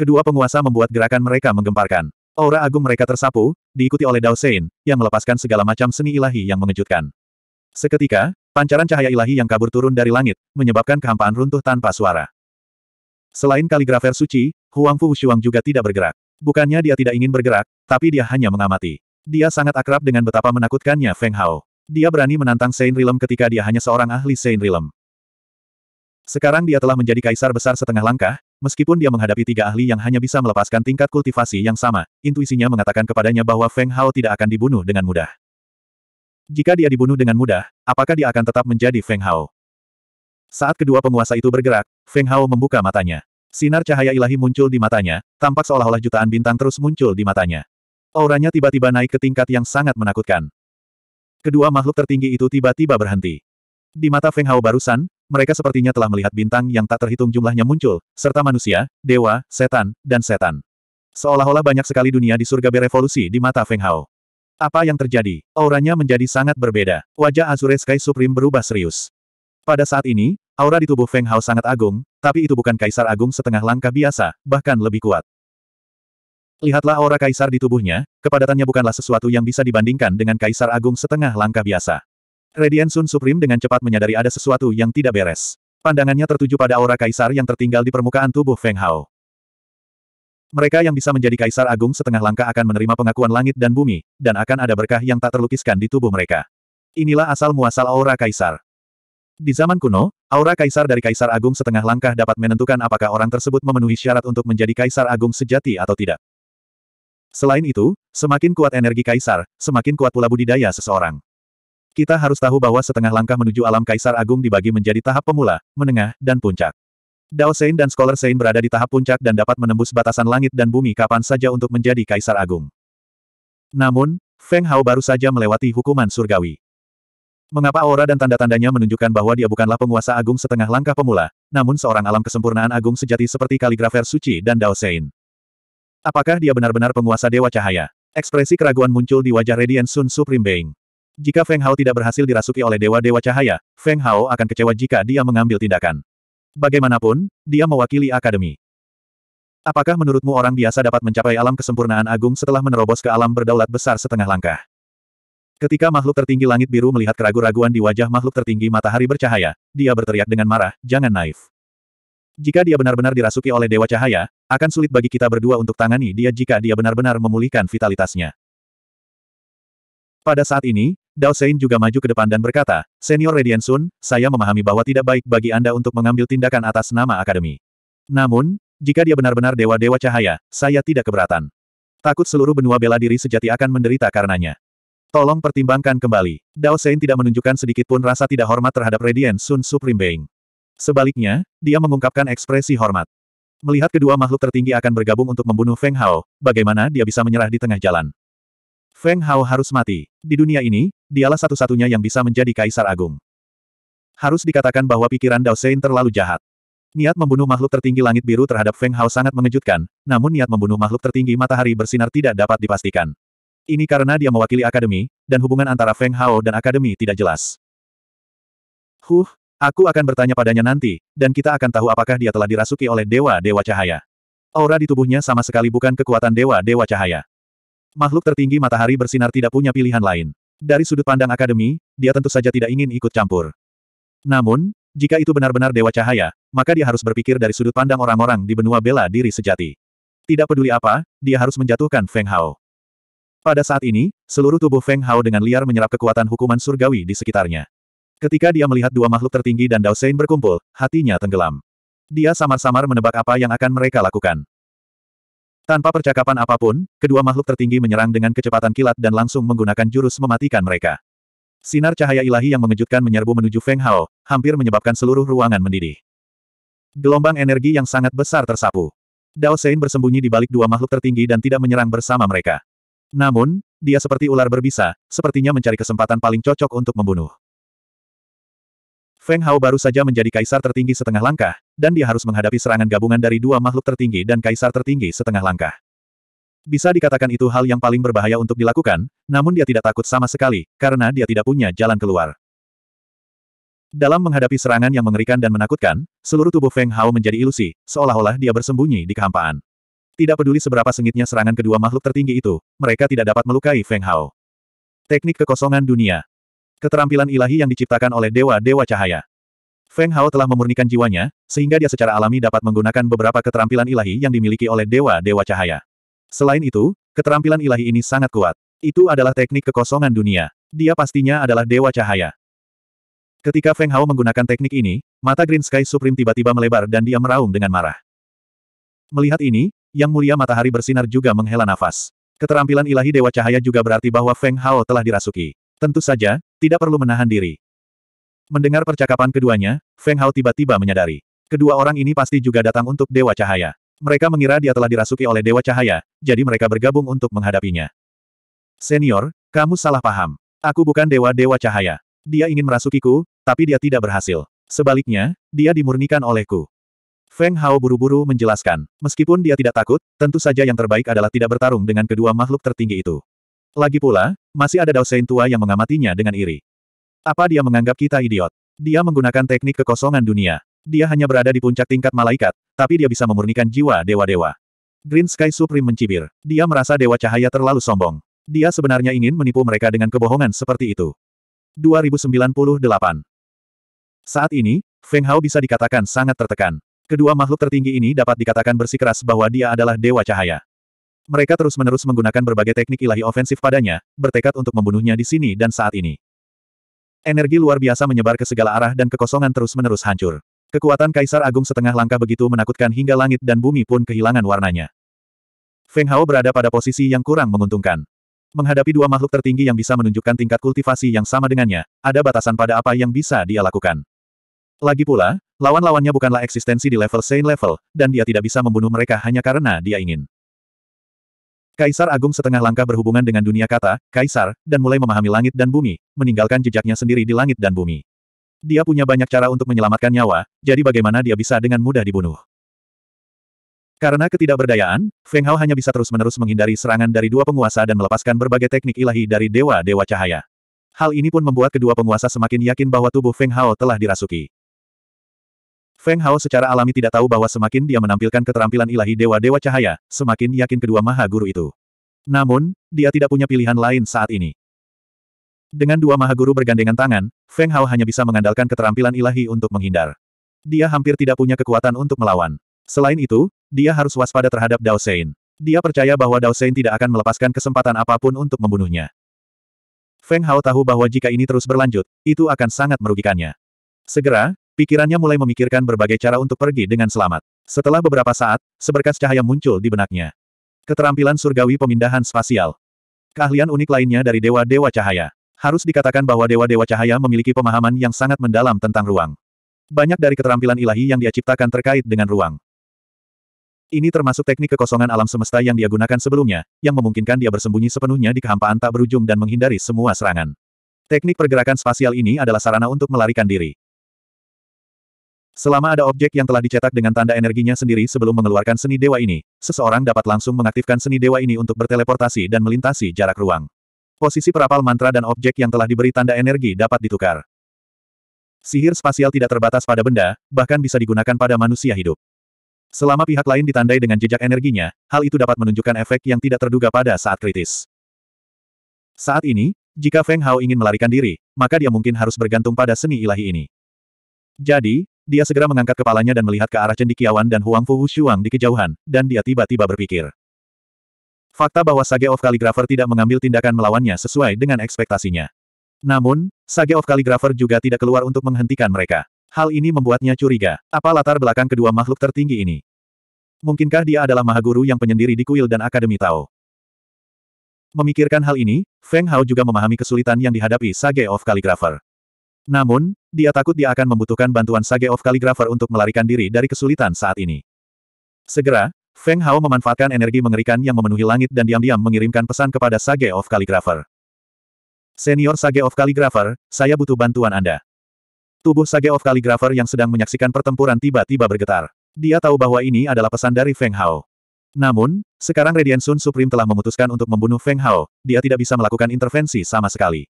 Kedua penguasa membuat gerakan mereka menggemparkan. Aura agung mereka tersapu, diikuti oleh Dao Sein, yang melepaskan segala macam seni ilahi yang mengejutkan. Seketika, pancaran cahaya ilahi yang kabur turun dari langit, menyebabkan kehampaan runtuh tanpa suara. Selain kaligrafer suci, Huang Fu Wushuang juga tidak bergerak. Bukannya dia tidak ingin bergerak, tapi dia hanya mengamati. Dia sangat akrab dengan betapa menakutkannya Feng Hao. Dia berani menantang Saint Realm ketika dia hanya seorang ahli Saint Realm. Sekarang dia telah menjadi kaisar besar setengah langkah, meskipun dia menghadapi tiga ahli yang hanya bisa melepaskan tingkat kultivasi yang sama, intuisinya mengatakan kepadanya bahwa Feng Hao tidak akan dibunuh dengan mudah. Jika dia dibunuh dengan mudah, apakah dia akan tetap menjadi Feng Hao? Saat kedua penguasa itu bergerak, Feng Hao membuka matanya. Sinar cahaya ilahi muncul di matanya, tampak seolah-olah jutaan bintang terus muncul di matanya. Auranya tiba-tiba naik ke tingkat yang sangat menakutkan. Kedua makhluk tertinggi itu tiba-tiba berhenti. Di mata Feng Hao barusan, mereka sepertinya telah melihat bintang yang tak terhitung jumlahnya muncul, serta manusia, dewa, setan, dan setan. Seolah-olah banyak sekali dunia di surga berevolusi di mata Feng Hao. Apa yang terjadi? Auranya menjadi sangat berbeda. Wajah Azure Sky Supreme berubah serius. Pada saat ini, aura di tubuh Feng Hao sangat agung, tapi itu bukan Kaisar Agung setengah langkah biasa, bahkan lebih kuat. Lihatlah aura Kaisar di tubuhnya, kepadatannya bukanlah sesuatu yang bisa dibandingkan dengan Kaisar Agung setengah langkah biasa. Radiant Sun Supreme dengan cepat menyadari ada sesuatu yang tidak beres. Pandangannya tertuju pada aura Kaisar yang tertinggal di permukaan tubuh Feng Hao. Mereka yang bisa menjadi kaisar agung setengah langkah akan menerima pengakuan langit dan bumi, dan akan ada berkah yang tak terlukiskan di tubuh mereka. Inilah asal-muasal aura kaisar. Di zaman kuno, aura kaisar dari kaisar agung setengah langkah dapat menentukan apakah orang tersebut memenuhi syarat untuk menjadi kaisar agung sejati atau tidak. Selain itu, semakin kuat energi kaisar, semakin kuat pula budidaya seseorang. Kita harus tahu bahwa setengah langkah menuju alam kaisar agung dibagi menjadi tahap pemula, menengah, dan puncak. Dao Sein dan Scholar Sein berada di tahap puncak dan dapat menembus batasan langit dan bumi kapan saja untuk menjadi Kaisar Agung. Namun, Feng Hao baru saja melewati hukuman surgawi. Mengapa aura dan tanda-tandanya menunjukkan bahwa dia bukanlah penguasa agung setengah langkah pemula, namun seorang alam kesempurnaan agung sejati seperti kaligrafer suci dan Dao Sein? Apakah dia benar-benar penguasa Dewa Cahaya? Ekspresi keraguan muncul di wajah Radiant Sun Supreme Being. Jika Feng Hao tidak berhasil dirasuki oleh Dewa-Dewa Cahaya, Feng Hao akan kecewa jika dia mengambil tindakan. Bagaimanapun, dia mewakili akademi. Apakah menurutmu orang biasa dapat mencapai alam kesempurnaan agung setelah menerobos ke alam berdaulat besar setengah langkah? Ketika makhluk tertinggi langit biru melihat keraguan-raguan di wajah makhluk tertinggi matahari bercahaya, dia berteriak dengan marah, jangan naif. Jika dia benar-benar dirasuki oleh Dewa Cahaya, akan sulit bagi kita berdua untuk tangani dia jika dia benar-benar memulihkan vitalitasnya. Pada saat ini, Dao Sein juga maju ke depan dan berkata, Senior Radian Sun, saya memahami bahwa tidak baik bagi Anda untuk mengambil tindakan atas nama Akademi. Namun, jika dia benar-benar Dewa-Dewa Cahaya, saya tidak keberatan. Takut seluruh benua bela diri sejati akan menderita karenanya. Tolong pertimbangkan kembali. Dao Sein tidak menunjukkan sedikit pun rasa tidak hormat terhadap Radian Sun Supreme Being. Sebaliknya, dia mengungkapkan ekspresi hormat. Melihat kedua makhluk tertinggi akan bergabung untuk membunuh Feng Hao, bagaimana dia bisa menyerah di tengah jalan? Feng Hao harus mati. Di dunia ini, dialah satu-satunya yang bisa menjadi kaisar agung. Harus dikatakan bahwa pikiran Dao Sein terlalu jahat. Niat membunuh makhluk tertinggi langit biru terhadap Feng Hao sangat mengejutkan, namun niat membunuh makhluk tertinggi matahari bersinar tidak dapat dipastikan. Ini karena dia mewakili akademi, dan hubungan antara Feng Hao dan akademi tidak jelas. Huh, aku akan bertanya padanya nanti, dan kita akan tahu apakah dia telah dirasuki oleh Dewa Dewa Cahaya. Aura di tubuhnya sama sekali bukan kekuatan Dewa Dewa Cahaya. Makhluk tertinggi matahari bersinar tidak punya pilihan lain. Dari sudut pandang akademi, dia tentu saja tidak ingin ikut campur. Namun, jika itu benar-benar Dewa Cahaya, maka dia harus berpikir dari sudut pandang orang-orang di benua bela diri sejati. Tidak peduli apa, dia harus menjatuhkan Feng Hao. Pada saat ini, seluruh tubuh Feng Hao dengan liar menyerap kekuatan hukuman surgawi di sekitarnya. Ketika dia melihat dua makhluk tertinggi dan Dao Sein berkumpul, hatinya tenggelam. Dia samar-samar menebak apa yang akan mereka lakukan. Tanpa percakapan apapun, kedua makhluk tertinggi menyerang dengan kecepatan kilat dan langsung menggunakan jurus mematikan mereka. Sinar cahaya ilahi yang mengejutkan menyerbu menuju Feng Hao, hampir menyebabkan seluruh ruangan mendidih. Gelombang energi yang sangat besar tersapu. Dao Sein bersembunyi di balik dua makhluk tertinggi dan tidak menyerang bersama mereka. Namun, dia seperti ular berbisa, sepertinya mencari kesempatan paling cocok untuk membunuh. Feng Hao baru saja menjadi kaisar tertinggi setengah langkah, dan dia harus menghadapi serangan gabungan dari dua makhluk tertinggi dan kaisar tertinggi setengah langkah. Bisa dikatakan itu hal yang paling berbahaya untuk dilakukan, namun dia tidak takut sama sekali, karena dia tidak punya jalan keluar. Dalam menghadapi serangan yang mengerikan dan menakutkan, seluruh tubuh Feng Hao menjadi ilusi, seolah-olah dia bersembunyi di kehampaan. Tidak peduli seberapa sengitnya serangan kedua makhluk tertinggi itu, mereka tidak dapat melukai Feng Hao. Teknik kekosongan dunia, Keterampilan ilahi yang diciptakan oleh dewa-dewa cahaya. Feng Hao telah memurnikan jiwanya, sehingga dia secara alami dapat menggunakan beberapa keterampilan ilahi yang dimiliki oleh dewa-dewa cahaya. Selain itu, keterampilan ilahi ini sangat kuat. Itu adalah teknik kekosongan dunia. Dia pastinya adalah dewa cahaya. Ketika Feng Hao menggunakan teknik ini, mata Green Sky Supreme tiba-tiba melebar dan dia meraung dengan marah. Melihat ini, Yang Mulia Matahari bersinar juga menghela nafas. Keterampilan ilahi Dewa Cahaya juga berarti bahwa Feng Hao telah dirasuki. Tentu saja, tidak perlu menahan diri. Mendengar percakapan keduanya, Feng Hao tiba-tiba menyadari. Kedua orang ini pasti juga datang untuk Dewa Cahaya. Mereka mengira dia telah dirasuki oleh Dewa Cahaya, jadi mereka bergabung untuk menghadapinya. Senior, kamu salah paham. Aku bukan Dewa-Dewa Cahaya. Dia ingin merasukiku, tapi dia tidak berhasil. Sebaliknya, dia dimurnikan olehku. Feng Hao buru-buru menjelaskan, meskipun dia tidak takut, tentu saja yang terbaik adalah tidak bertarung dengan kedua makhluk tertinggi itu. Lagi pula, masih ada Daosein tua yang mengamatinya dengan iri. Apa dia menganggap kita idiot? Dia menggunakan teknik kekosongan dunia. Dia hanya berada di puncak tingkat malaikat, tapi dia bisa memurnikan jiwa dewa-dewa. Green Sky Supreme mencibir. Dia merasa Dewa Cahaya terlalu sombong. Dia sebenarnya ingin menipu mereka dengan kebohongan seperti itu. 2098 Saat ini, Feng Hao bisa dikatakan sangat tertekan. Kedua makhluk tertinggi ini dapat dikatakan bersikeras bahwa dia adalah Dewa Cahaya. Mereka terus-menerus menggunakan berbagai teknik ilahi ofensif padanya, bertekad untuk membunuhnya di sini dan saat ini. Energi luar biasa menyebar ke segala arah dan kekosongan terus-menerus hancur. Kekuatan Kaisar Agung setengah langkah begitu menakutkan hingga langit dan bumi pun kehilangan warnanya. Feng Hao berada pada posisi yang kurang menguntungkan. Menghadapi dua makhluk tertinggi yang bisa menunjukkan tingkat kultivasi yang sama dengannya, ada batasan pada apa yang bisa dia lakukan. Lagi pula, lawan-lawannya bukanlah eksistensi di level Saint level, dan dia tidak bisa membunuh mereka hanya karena dia ingin. Kaisar Agung setengah langkah berhubungan dengan dunia kata, Kaisar, dan mulai memahami langit dan bumi, meninggalkan jejaknya sendiri di langit dan bumi. Dia punya banyak cara untuk menyelamatkan nyawa, jadi bagaimana dia bisa dengan mudah dibunuh. Karena ketidakberdayaan, Feng Hao hanya bisa terus-menerus menghindari serangan dari dua penguasa dan melepaskan berbagai teknik ilahi dari Dewa-Dewa Cahaya. Hal ini pun membuat kedua penguasa semakin yakin bahwa tubuh Feng Hao telah dirasuki. Feng Hao secara alami tidak tahu bahwa semakin dia menampilkan keterampilan ilahi dewa-dewa cahaya, semakin yakin kedua maha guru itu. Namun, dia tidak punya pilihan lain saat ini. Dengan dua maha guru bergandengan tangan, Feng Hao hanya bisa mengandalkan keterampilan ilahi untuk menghindar. Dia hampir tidak punya kekuatan untuk melawan. Selain itu, dia harus waspada terhadap Dao Sein. Dia percaya bahwa Dao Sein tidak akan melepaskan kesempatan apapun untuk membunuhnya. Feng Hao tahu bahwa jika ini terus berlanjut, itu akan sangat merugikannya. Segera, Pikirannya mulai memikirkan berbagai cara untuk pergi dengan selamat. Setelah beberapa saat, seberkas cahaya muncul di benaknya. Keterampilan surgawi pemindahan spasial. Keahlian unik lainnya dari dewa-dewa cahaya. Harus dikatakan bahwa dewa-dewa cahaya memiliki pemahaman yang sangat mendalam tentang ruang. Banyak dari keterampilan ilahi yang dia ciptakan terkait dengan ruang. Ini termasuk teknik kekosongan alam semesta yang dia gunakan sebelumnya, yang memungkinkan dia bersembunyi sepenuhnya di kehampaan tak berujung dan menghindari semua serangan. Teknik pergerakan spasial ini adalah sarana untuk melarikan diri. Selama ada objek yang telah dicetak dengan tanda energinya sendiri sebelum mengeluarkan seni dewa ini, seseorang dapat langsung mengaktifkan seni dewa ini untuk berteleportasi dan melintasi jarak ruang. Posisi perapal mantra dan objek yang telah diberi tanda energi dapat ditukar. Sihir spasial tidak terbatas pada benda, bahkan bisa digunakan pada manusia hidup. Selama pihak lain ditandai dengan jejak energinya, hal itu dapat menunjukkan efek yang tidak terduga pada saat kritis. Saat ini, jika Feng Hao ingin melarikan diri, maka dia mungkin harus bergantung pada seni ilahi ini. Jadi, dia segera mengangkat kepalanya dan melihat ke arah cendikiawan dan Huang Fu Shuang di kejauhan, dan dia tiba-tiba berpikir. Fakta bahwa Sage of Calligrapher tidak mengambil tindakan melawannya sesuai dengan ekspektasinya. Namun, Sage of Calligrapher juga tidak keluar untuk menghentikan mereka. Hal ini membuatnya curiga. Apa latar belakang kedua makhluk tertinggi ini? Mungkinkah dia adalah mahaguru yang penyendiri di kuil dan Akademi Tao? Memikirkan hal ini, Feng Hao juga memahami kesulitan yang dihadapi Sage of Calligrapher. Namun, dia takut dia akan membutuhkan bantuan Sage of Calligrapher untuk melarikan diri dari kesulitan saat ini. Segera, Feng Hao memanfaatkan energi mengerikan yang memenuhi langit dan diam-diam mengirimkan pesan kepada Sage of Calligrapher. Senior Sage of Calligrapher, saya butuh bantuan Anda. Tubuh Sage of Calligrapher yang sedang menyaksikan pertempuran tiba-tiba bergetar. Dia tahu bahwa ini adalah pesan dari Feng Hao. Namun, sekarang Radiant Sun Supreme telah memutuskan untuk membunuh Feng Hao, dia tidak bisa melakukan intervensi sama sekali.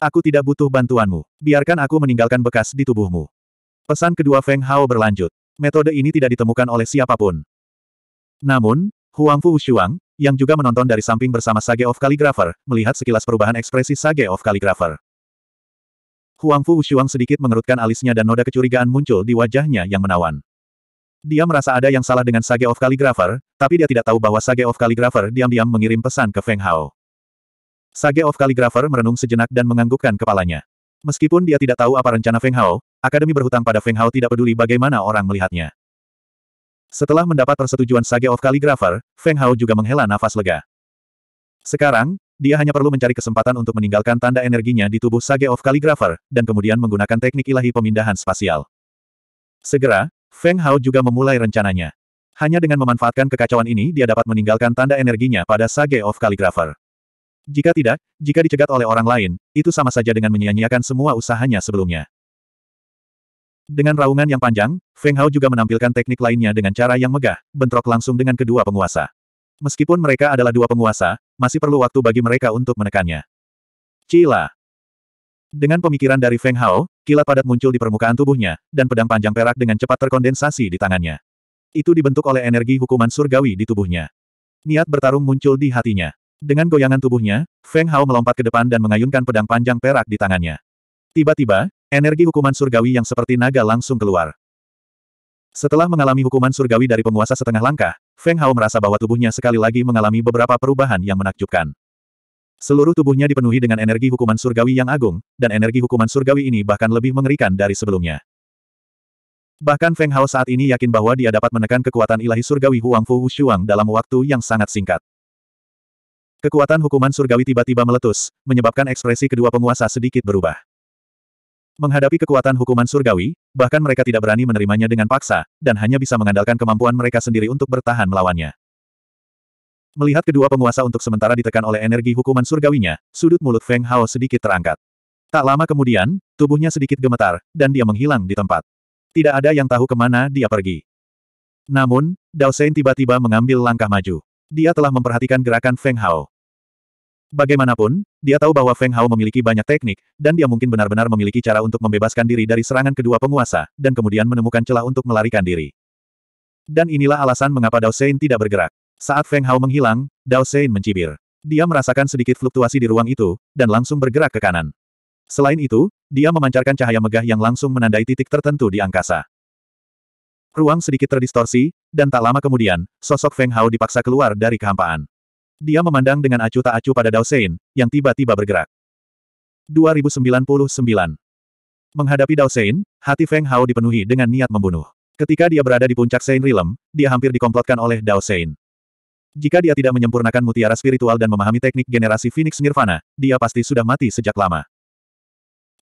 Aku tidak butuh bantuanmu. Biarkan aku meninggalkan bekas di tubuhmu. Pesan kedua Feng Hao berlanjut. Metode ini tidak ditemukan oleh siapapun. Namun, Huang Fu Shuang, yang juga menonton dari samping bersama Sage of Calligrapher, melihat sekilas perubahan ekspresi Sage of Calligrapher. Huang Fu Shuang sedikit mengerutkan alisnya dan noda kecurigaan muncul di wajahnya yang menawan. Dia merasa ada yang salah dengan Sage of Calligrapher, tapi dia tidak tahu bahwa Sage of Calligrapher diam-diam mengirim pesan ke Feng Hao. Sage of Calligrapher merenung sejenak dan menganggukkan kepalanya. Meskipun dia tidak tahu apa rencana Feng Hao, Akademi berhutang pada Feng Hao tidak peduli bagaimana orang melihatnya. Setelah mendapat persetujuan Sage of Calligrapher, Feng Hao juga menghela nafas lega. Sekarang, dia hanya perlu mencari kesempatan untuk meninggalkan tanda energinya di tubuh Sage of Calligrapher, dan kemudian menggunakan teknik ilahi pemindahan spasial. Segera, Feng Hao juga memulai rencananya. Hanya dengan memanfaatkan kekacauan ini dia dapat meninggalkan tanda energinya pada Sage of Calligrapher. Jika tidak, jika dicegat oleh orang lain, itu sama saja dengan menyia-nyiakan semua usahanya sebelumnya. Dengan raungan yang panjang, Feng Hao juga menampilkan teknik lainnya dengan cara yang megah, bentrok langsung dengan kedua penguasa. Meskipun mereka adalah dua penguasa, masih perlu waktu bagi mereka untuk menekannya. Cila. Dengan pemikiran dari Feng Hao, kilat padat muncul di permukaan tubuhnya, dan pedang panjang perak dengan cepat terkondensasi di tangannya. Itu dibentuk oleh energi hukuman surgawi di tubuhnya. Niat bertarung muncul di hatinya. Dengan goyangan tubuhnya, Feng Hao melompat ke depan dan mengayunkan pedang panjang perak di tangannya. Tiba-tiba, energi hukuman surgawi yang seperti naga langsung keluar. Setelah mengalami hukuman surgawi dari penguasa setengah langkah, Feng Hao merasa bahwa tubuhnya sekali lagi mengalami beberapa perubahan yang menakjubkan. Seluruh tubuhnya dipenuhi dengan energi hukuman surgawi yang agung, dan energi hukuman surgawi ini bahkan lebih mengerikan dari sebelumnya. Bahkan Feng Hao saat ini yakin bahwa dia dapat menekan kekuatan ilahi surgawi Huang Fu Shuang dalam waktu yang sangat singkat. Kekuatan hukuman surgawi tiba-tiba meletus, menyebabkan ekspresi kedua penguasa sedikit berubah. Menghadapi kekuatan hukuman surgawi, bahkan mereka tidak berani menerimanya dengan paksa, dan hanya bisa mengandalkan kemampuan mereka sendiri untuk bertahan melawannya. Melihat kedua penguasa untuk sementara ditekan oleh energi hukuman surgawinya, sudut mulut Feng Hao sedikit terangkat. Tak lama kemudian, tubuhnya sedikit gemetar, dan dia menghilang di tempat. Tidak ada yang tahu kemana dia pergi. Namun, Dao Sein tiba-tiba mengambil langkah maju dia telah memperhatikan gerakan Feng Hao. Bagaimanapun, dia tahu bahwa Feng Hao memiliki banyak teknik, dan dia mungkin benar-benar memiliki cara untuk membebaskan diri dari serangan kedua penguasa, dan kemudian menemukan celah untuk melarikan diri. Dan inilah alasan mengapa Dao Sein tidak bergerak. Saat Feng Hao menghilang, Dao Sein mencibir. Dia merasakan sedikit fluktuasi di ruang itu, dan langsung bergerak ke kanan. Selain itu, dia memancarkan cahaya megah yang langsung menandai titik tertentu di angkasa. Ruang sedikit terdistorsi, dan tak lama kemudian, sosok Feng Hao dipaksa keluar dari kehampaan. Dia memandang dengan acuh tak acuh pada Dao Sein, yang tiba-tiba bergerak. 2099 Menghadapi Dao Sein, hati Feng Hao dipenuhi dengan niat membunuh. Ketika dia berada di puncak Sein Realm, dia hampir dikomplotkan oleh Dao Sein. Jika dia tidak menyempurnakan mutiara spiritual dan memahami teknik generasi Phoenix Nirvana, dia pasti sudah mati sejak lama.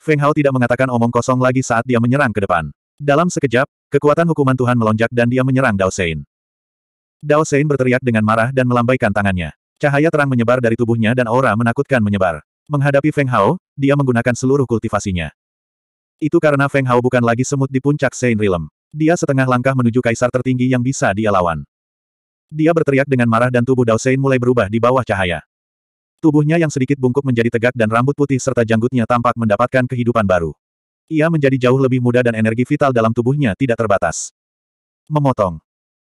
Feng Hao tidak mengatakan omong kosong lagi saat dia menyerang ke depan. Dalam sekejap, kekuatan hukuman Tuhan melonjak dan dia menyerang Dao Sein. Dao Sein berteriak dengan marah dan melambaikan tangannya. Cahaya terang menyebar dari tubuhnya dan aura menakutkan menyebar. Menghadapi Feng Hao, dia menggunakan seluruh kultivasinya. Itu karena Feng Hao bukan lagi semut di puncak Sein Realm. Dia setengah langkah menuju kaisar tertinggi yang bisa dia lawan. Dia berteriak dengan marah dan tubuh Dao Sein mulai berubah di bawah cahaya. Tubuhnya yang sedikit bungkuk menjadi tegak dan rambut putih serta janggutnya tampak mendapatkan kehidupan baru. Ia menjadi jauh lebih muda dan energi vital dalam tubuhnya tidak terbatas. Memotong.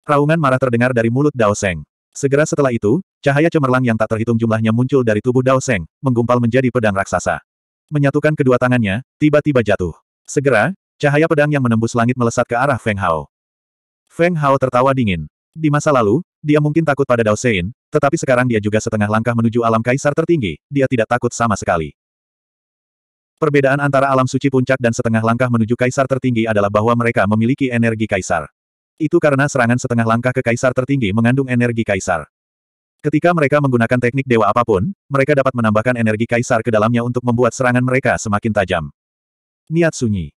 Raungan marah terdengar dari mulut Dao Seng. Segera setelah itu, cahaya cemerlang yang tak terhitung jumlahnya muncul dari tubuh Dao Seng, menggumpal menjadi pedang raksasa. Menyatukan kedua tangannya, tiba-tiba jatuh. Segera, cahaya pedang yang menembus langit melesat ke arah Feng Hao. Feng Hao tertawa dingin. Di masa lalu, dia mungkin takut pada Dao Sein, tetapi sekarang dia juga setengah langkah menuju alam kaisar tertinggi, dia tidak takut sama sekali. Perbedaan antara alam suci puncak dan setengah langkah menuju kaisar tertinggi adalah bahwa mereka memiliki energi kaisar. Itu karena serangan setengah langkah ke kaisar tertinggi mengandung energi kaisar. Ketika mereka menggunakan teknik dewa apapun, mereka dapat menambahkan energi kaisar ke dalamnya untuk membuat serangan mereka semakin tajam. Niat sunyi.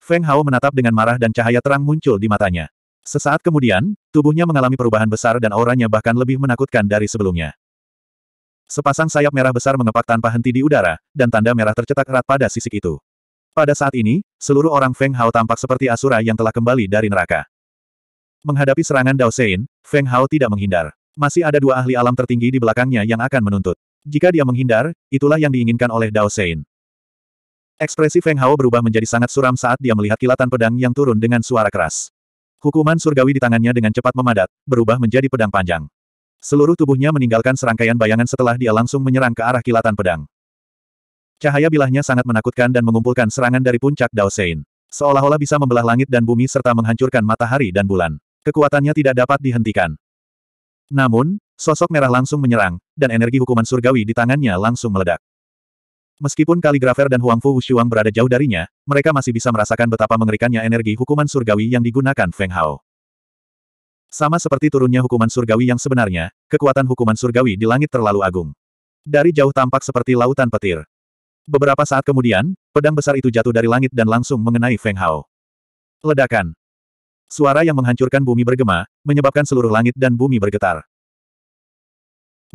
Feng Hao menatap dengan marah dan cahaya terang muncul di matanya. Sesaat kemudian, tubuhnya mengalami perubahan besar dan auranya bahkan lebih menakutkan dari sebelumnya. Sepasang sayap merah besar mengepak tanpa henti di udara, dan tanda merah tercetak erat pada sisik itu. Pada saat ini, seluruh orang Feng Hao tampak seperti Asura yang telah kembali dari neraka. Menghadapi serangan Dao Sein, Feng Hao tidak menghindar. Masih ada dua ahli alam tertinggi di belakangnya yang akan menuntut. Jika dia menghindar, itulah yang diinginkan oleh Dao Sein. Ekspresi Feng Hao berubah menjadi sangat suram saat dia melihat kilatan pedang yang turun dengan suara keras. Hukuman surgawi di tangannya dengan cepat memadat, berubah menjadi pedang panjang. Seluruh tubuhnya meninggalkan serangkaian bayangan setelah dia langsung menyerang ke arah kilatan pedang. Cahaya bilahnya sangat menakutkan dan mengumpulkan serangan dari puncak Dao Sein. Seolah-olah bisa membelah langit dan bumi serta menghancurkan matahari dan bulan. Kekuatannya tidak dapat dihentikan. Namun, sosok merah langsung menyerang, dan energi hukuman surgawi di tangannya langsung meledak. Meskipun Kaligrafer dan Huangfu Wushuang berada jauh darinya, mereka masih bisa merasakan betapa mengerikannya energi hukuman surgawi yang digunakan Feng Hao. Sama seperti turunnya hukuman surgawi yang sebenarnya, kekuatan hukuman surgawi di langit terlalu agung. Dari jauh tampak seperti lautan petir. Beberapa saat kemudian, pedang besar itu jatuh dari langit dan langsung mengenai Feng Hao. Ledakan. Suara yang menghancurkan bumi bergema, menyebabkan seluruh langit dan bumi bergetar.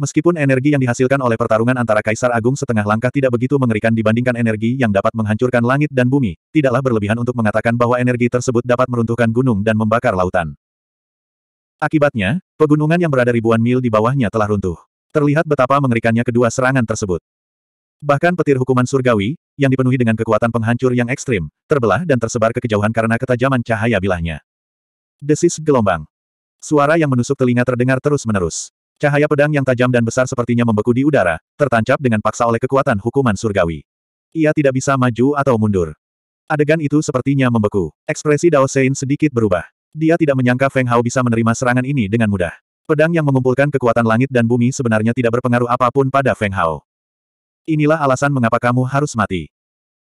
Meskipun energi yang dihasilkan oleh pertarungan antara Kaisar Agung setengah langkah tidak begitu mengerikan dibandingkan energi yang dapat menghancurkan langit dan bumi, tidaklah berlebihan untuk mengatakan bahwa energi tersebut dapat meruntuhkan gunung dan membakar lautan. Akibatnya, pegunungan yang berada ribuan mil di bawahnya telah runtuh. Terlihat betapa mengerikannya kedua serangan tersebut. Bahkan petir hukuman surgawi, yang dipenuhi dengan kekuatan penghancur yang ekstrim, terbelah dan tersebar ke kejauhan karena ketajaman cahaya bilahnya. Desis gelombang. Suara yang menusuk telinga terdengar terus-menerus. Cahaya pedang yang tajam dan besar sepertinya membeku di udara, tertancap dengan paksa oleh kekuatan hukuman surgawi. Ia tidak bisa maju atau mundur. Adegan itu sepertinya membeku. Ekspresi Dao Sein sedikit berubah. Dia tidak menyangka Feng Hao bisa menerima serangan ini dengan mudah. Pedang yang mengumpulkan kekuatan langit dan bumi sebenarnya tidak berpengaruh apapun pada Feng Hao. Inilah alasan mengapa kamu harus mati.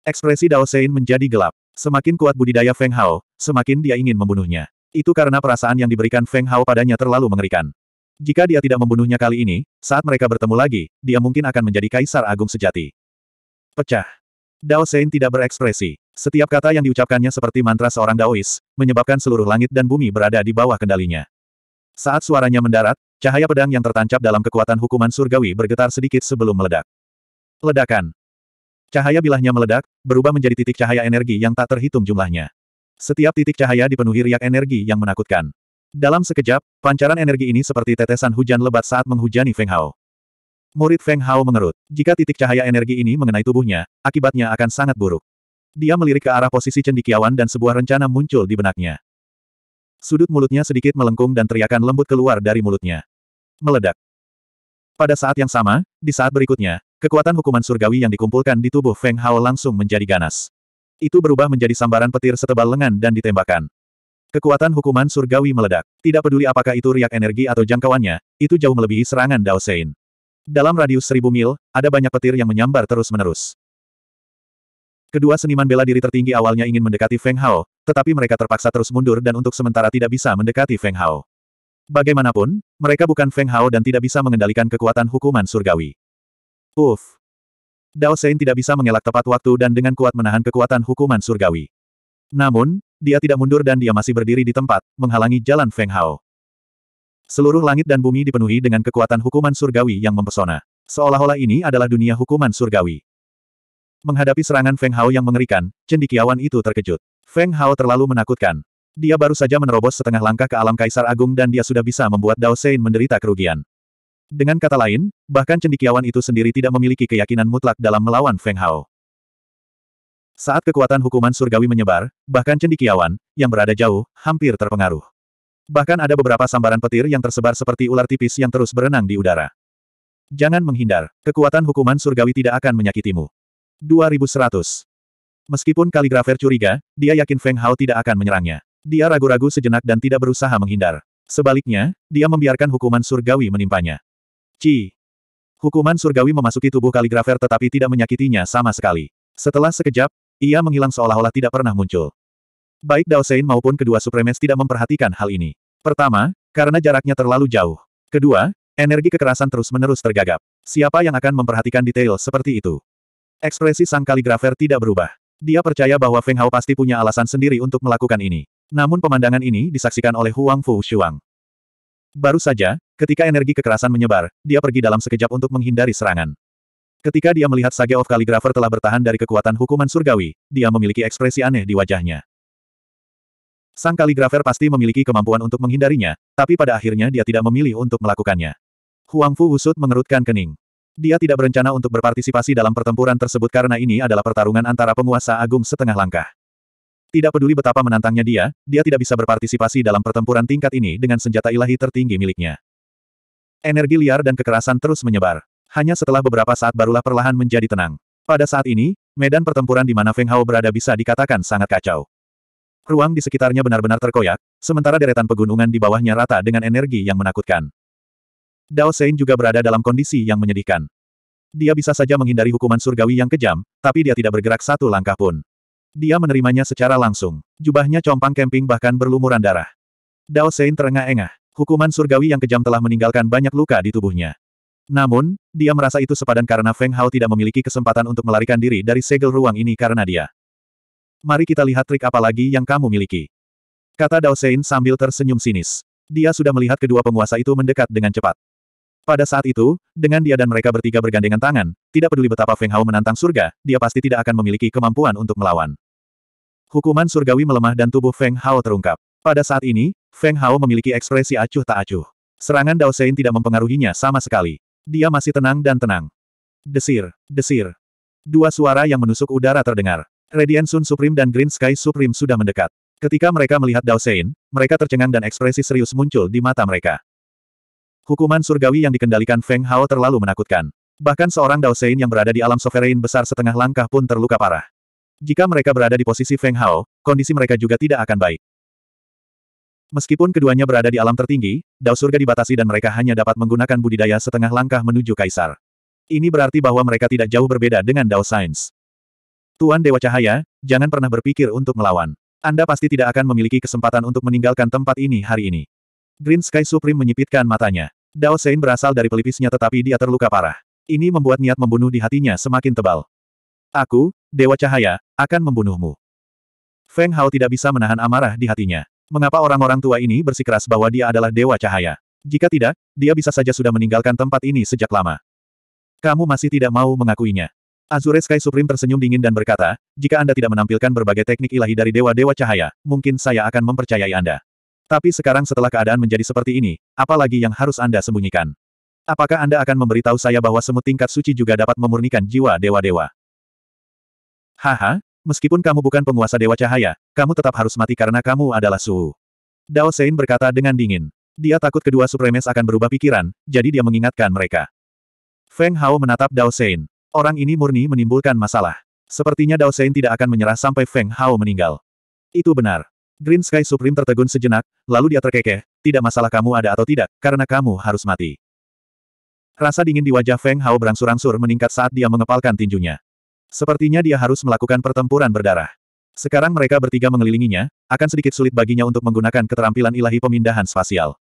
Ekspresi Dao Sein menjadi gelap. Semakin kuat budidaya Feng Hao, semakin dia ingin membunuhnya. Itu karena perasaan yang diberikan Feng Hao padanya terlalu mengerikan. Jika dia tidak membunuhnya kali ini, saat mereka bertemu lagi, dia mungkin akan menjadi kaisar agung sejati. Pecah. Dao Sein tidak berekspresi. Setiap kata yang diucapkannya seperti mantra seorang Daois, menyebabkan seluruh langit dan bumi berada di bawah kendalinya. Saat suaranya mendarat, cahaya pedang yang tertancap dalam kekuatan hukuman surgawi bergetar sedikit sebelum meledak. Ledakan. Cahaya bilahnya meledak, berubah menjadi titik cahaya energi yang tak terhitung jumlahnya. Setiap titik cahaya dipenuhi riak energi yang menakutkan. Dalam sekejap, pancaran energi ini seperti tetesan hujan lebat saat menghujani Feng Hao. Murid Feng Hao mengerut. Jika titik cahaya energi ini mengenai tubuhnya, akibatnya akan sangat buruk. Dia melirik ke arah posisi cendikiawan dan sebuah rencana muncul di benaknya. Sudut mulutnya sedikit melengkung dan teriakan lembut keluar dari mulutnya. Meledak. Pada saat yang sama, di saat berikutnya, kekuatan hukuman surgawi yang dikumpulkan di tubuh Feng Hao langsung menjadi ganas. Itu berubah menjadi sambaran petir setebal lengan dan ditembakkan. Kekuatan hukuman surgawi meledak. Tidak peduli apakah itu riak energi atau jangkauannya, itu jauh melebihi serangan Dao Sein. Dalam radius seribu mil, ada banyak petir yang menyambar terus-menerus. Kedua seniman bela diri tertinggi awalnya ingin mendekati Feng Hao, tetapi mereka terpaksa terus mundur dan untuk sementara tidak bisa mendekati Feng Hao. Bagaimanapun, mereka bukan Feng Hao dan tidak bisa mengendalikan kekuatan hukuman surgawi. Uff! Dao Sein tidak bisa mengelak tepat waktu dan dengan kuat menahan kekuatan hukuman surgawi. Namun, dia tidak mundur dan dia masih berdiri di tempat, menghalangi jalan Feng Hao. Seluruh langit dan bumi dipenuhi dengan kekuatan hukuman surgawi yang mempesona. Seolah-olah ini adalah dunia hukuman surgawi. Menghadapi serangan Feng Hao yang mengerikan, cendikiawan itu terkejut. Feng Hao terlalu menakutkan. Dia baru saja menerobos setengah langkah ke alam kaisar agung dan dia sudah bisa membuat Dao Sein menderita kerugian. Dengan kata lain, bahkan cendikiawan itu sendiri tidak memiliki keyakinan mutlak dalam melawan Feng Hao. Saat kekuatan hukuman surgawi menyebar, bahkan cendikiawan, yang berada jauh, hampir terpengaruh. Bahkan ada beberapa sambaran petir yang tersebar seperti ular tipis yang terus berenang di udara. Jangan menghindar, kekuatan hukuman surgawi tidak akan menyakitimu. 2100. Meskipun kaligrafer curiga, dia yakin Feng Hao tidak akan menyerangnya. Dia ragu-ragu sejenak dan tidak berusaha menghindar. Sebaliknya, dia membiarkan hukuman surgawi menimpanya. Ci. Hukuman surgawi memasuki tubuh kaligrafer tetapi tidak menyakitinya sama sekali. Setelah sekejap, ia menghilang seolah-olah tidak pernah muncul. Baik Dao Sein maupun kedua supremes tidak memperhatikan hal ini. Pertama, karena jaraknya terlalu jauh. Kedua, energi kekerasan terus-menerus tergagap. Siapa yang akan memperhatikan detail seperti itu? Ekspresi sang kaligrafer tidak berubah. Dia percaya bahwa Feng Hao pasti punya alasan sendiri untuk melakukan ini. Namun pemandangan ini disaksikan oleh Huang Fu Shuang. Baru saja, ketika energi kekerasan menyebar, dia pergi dalam sekejap untuk menghindari serangan. Ketika dia melihat Sage of Calligrapher telah bertahan dari kekuatan hukuman surgawi, dia memiliki ekspresi aneh di wajahnya. Sang kaligrafer pasti memiliki kemampuan untuk menghindarinya, tapi pada akhirnya dia tidak memilih untuk melakukannya. Huang Fu usut mengerutkan kening. Dia tidak berencana untuk berpartisipasi dalam pertempuran tersebut karena ini adalah pertarungan antara penguasa agung setengah langkah. Tidak peduli betapa menantangnya dia, dia tidak bisa berpartisipasi dalam pertempuran tingkat ini dengan senjata ilahi tertinggi miliknya. Energi liar dan kekerasan terus menyebar. Hanya setelah beberapa saat barulah perlahan menjadi tenang. Pada saat ini, medan pertempuran di mana Feng Hao berada bisa dikatakan sangat kacau. Ruang di sekitarnya benar-benar terkoyak, sementara deretan pegunungan di bawahnya rata dengan energi yang menakutkan. Dao Sein juga berada dalam kondisi yang menyedihkan. Dia bisa saja menghindari hukuman surgawi yang kejam, tapi dia tidak bergerak satu langkah pun. Dia menerimanya secara langsung. Jubahnya compang kemping bahkan berlumuran darah. Dao Sein terengah-engah. Hukuman surgawi yang kejam telah meninggalkan banyak luka di tubuhnya. Namun, dia merasa itu sepadan karena Feng Hao tidak memiliki kesempatan untuk melarikan diri dari segel ruang ini karena dia. Mari kita lihat trik apa lagi yang kamu miliki. Kata Dao Sein sambil tersenyum sinis. Dia sudah melihat kedua penguasa itu mendekat dengan cepat. Pada saat itu, dengan dia dan mereka bertiga bergandengan tangan, tidak peduli betapa Feng Hao menantang surga, dia pasti tidak akan memiliki kemampuan untuk melawan. Hukuman surgawi melemah dan tubuh Feng Hao terungkap. Pada saat ini, Feng Hao memiliki ekspresi acuh tak acuh. Serangan Dao Sein tidak mempengaruhinya sama sekali. Dia masih tenang dan tenang. Desir, desir. Dua suara yang menusuk udara terdengar. Radiant Sun Supreme dan Green Sky Supreme sudah mendekat. Ketika mereka melihat Dao Sein, mereka tercengang dan ekspresi serius muncul di mata mereka. Hukuman surgawi yang dikendalikan Feng Hao terlalu menakutkan. Bahkan seorang Dao Sein yang berada di alam sovereign besar setengah langkah pun terluka parah. Jika mereka berada di posisi Feng Hao, kondisi mereka juga tidak akan baik. Meskipun keduanya berada di alam tertinggi, Dao Surga dibatasi dan mereka hanya dapat menggunakan budidaya setengah langkah menuju Kaisar. Ini berarti bahwa mereka tidak jauh berbeda dengan Dao Sains. Tuan Dewa Cahaya, jangan pernah berpikir untuk melawan. Anda pasti tidak akan memiliki kesempatan untuk meninggalkan tempat ini hari ini. Green Sky Supreme menyipitkan matanya. Dao Sein berasal dari pelipisnya tetapi dia terluka parah. Ini membuat niat membunuh di hatinya semakin tebal. Aku, Dewa Cahaya, akan membunuhmu. Feng Hao tidak bisa menahan amarah di hatinya. Mengapa orang-orang tua ini bersikeras bahwa dia adalah Dewa Cahaya? Jika tidak, dia bisa saja sudah meninggalkan tempat ini sejak lama. Kamu masih tidak mau mengakuinya. Azure Sky Supreme tersenyum dingin dan berkata, jika Anda tidak menampilkan berbagai teknik ilahi dari Dewa-Dewa Cahaya, mungkin saya akan mempercayai Anda. Tapi sekarang setelah keadaan menjadi seperti ini, apalagi yang harus Anda sembunyikan? Apakah Anda akan memberitahu saya bahwa semut tingkat suci juga dapat memurnikan jiwa dewa-dewa? Haha, meskipun kamu bukan penguasa dewa cahaya, kamu tetap harus mati karena kamu adalah suhu. Dao Sein berkata dengan dingin. Dia takut kedua supremes akan berubah pikiran, jadi dia mengingatkan mereka. Feng Hao menatap Dao Sein. Orang ini murni menimbulkan masalah. Sepertinya Dao Sein tidak akan menyerah sampai Feng Hao meninggal. Itu benar. Green Sky Supreme tertegun sejenak, lalu dia terkekeh, tidak masalah kamu ada atau tidak, karena kamu harus mati. Rasa dingin di wajah Feng Hao berangsur-angsur meningkat saat dia mengepalkan tinjunya. Sepertinya dia harus melakukan pertempuran berdarah. Sekarang mereka bertiga mengelilinginya, akan sedikit sulit baginya untuk menggunakan keterampilan ilahi pemindahan spasial.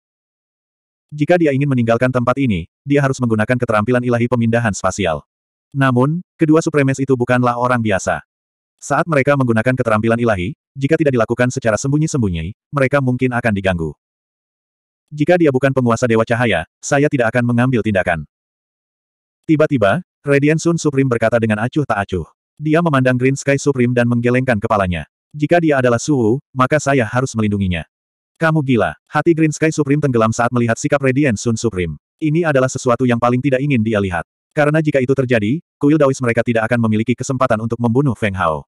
Jika dia ingin meninggalkan tempat ini, dia harus menggunakan keterampilan ilahi pemindahan spasial. Namun, kedua supremes itu bukanlah orang biasa. Saat mereka menggunakan keterampilan ilahi, jika tidak dilakukan secara sembunyi-sembunyi, mereka mungkin akan diganggu. Jika dia bukan penguasa Dewa Cahaya, saya tidak akan mengambil tindakan. Tiba-tiba, Radiant Sun Supreme berkata dengan acuh tak acuh. Dia memandang Green Sky Supreme dan menggelengkan kepalanya. Jika dia adalah Suhu, maka saya harus melindunginya. Kamu gila. Hati Green Sky Supreme tenggelam saat melihat sikap Radiant Sun Supreme. Ini adalah sesuatu yang paling tidak ingin dia lihat. Karena jika itu terjadi, kuil Daois mereka tidak akan memiliki kesempatan untuk membunuh Feng Hao.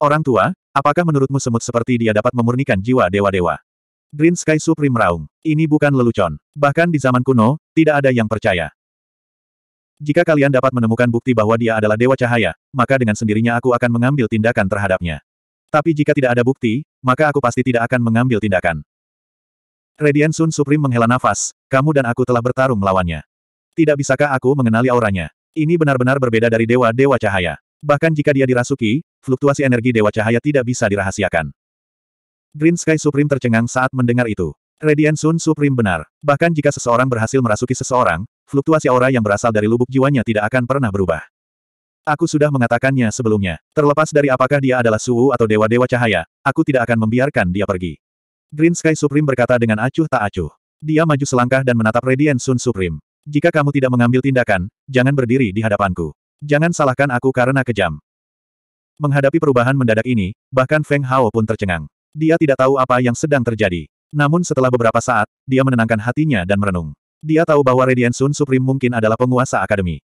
Orang tua, Apakah menurutmu semut seperti dia dapat memurnikan jiwa dewa-dewa? Green Sky Supreme Raung. Ini bukan lelucon. Bahkan di zaman kuno, tidak ada yang percaya. Jika kalian dapat menemukan bukti bahwa dia adalah dewa cahaya, maka dengan sendirinya aku akan mengambil tindakan terhadapnya. Tapi jika tidak ada bukti, maka aku pasti tidak akan mengambil tindakan. Radiant Sun Supreme menghela nafas, kamu dan aku telah bertarung melawannya. Tidak bisakah aku mengenali auranya? Ini benar-benar berbeda dari dewa-dewa cahaya. Bahkan jika dia dirasuki, fluktuasi energi Dewa Cahaya tidak bisa dirahasiakan. Green Sky Supreme tercengang saat mendengar itu. Radiant Sun Supreme benar. Bahkan jika seseorang berhasil merasuki seseorang, fluktuasi aura yang berasal dari lubuk jiwanya tidak akan pernah berubah. Aku sudah mengatakannya sebelumnya. Terlepas dari apakah dia adalah suhu atau Dewa-Dewa Cahaya, aku tidak akan membiarkan dia pergi. Green Sky Supreme berkata dengan acuh tak acuh. Dia maju selangkah dan menatap Radiant Sun Supreme. Jika kamu tidak mengambil tindakan, jangan berdiri di hadapanku. Jangan salahkan aku karena kejam. Menghadapi perubahan mendadak ini, bahkan Feng Hao pun tercengang. Dia tidak tahu apa yang sedang terjadi. Namun setelah beberapa saat, dia menenangkan hatinya dan merenung. Dia tahu bahwa Radiant Sun Supreme mungkin adalah penguasa akademi.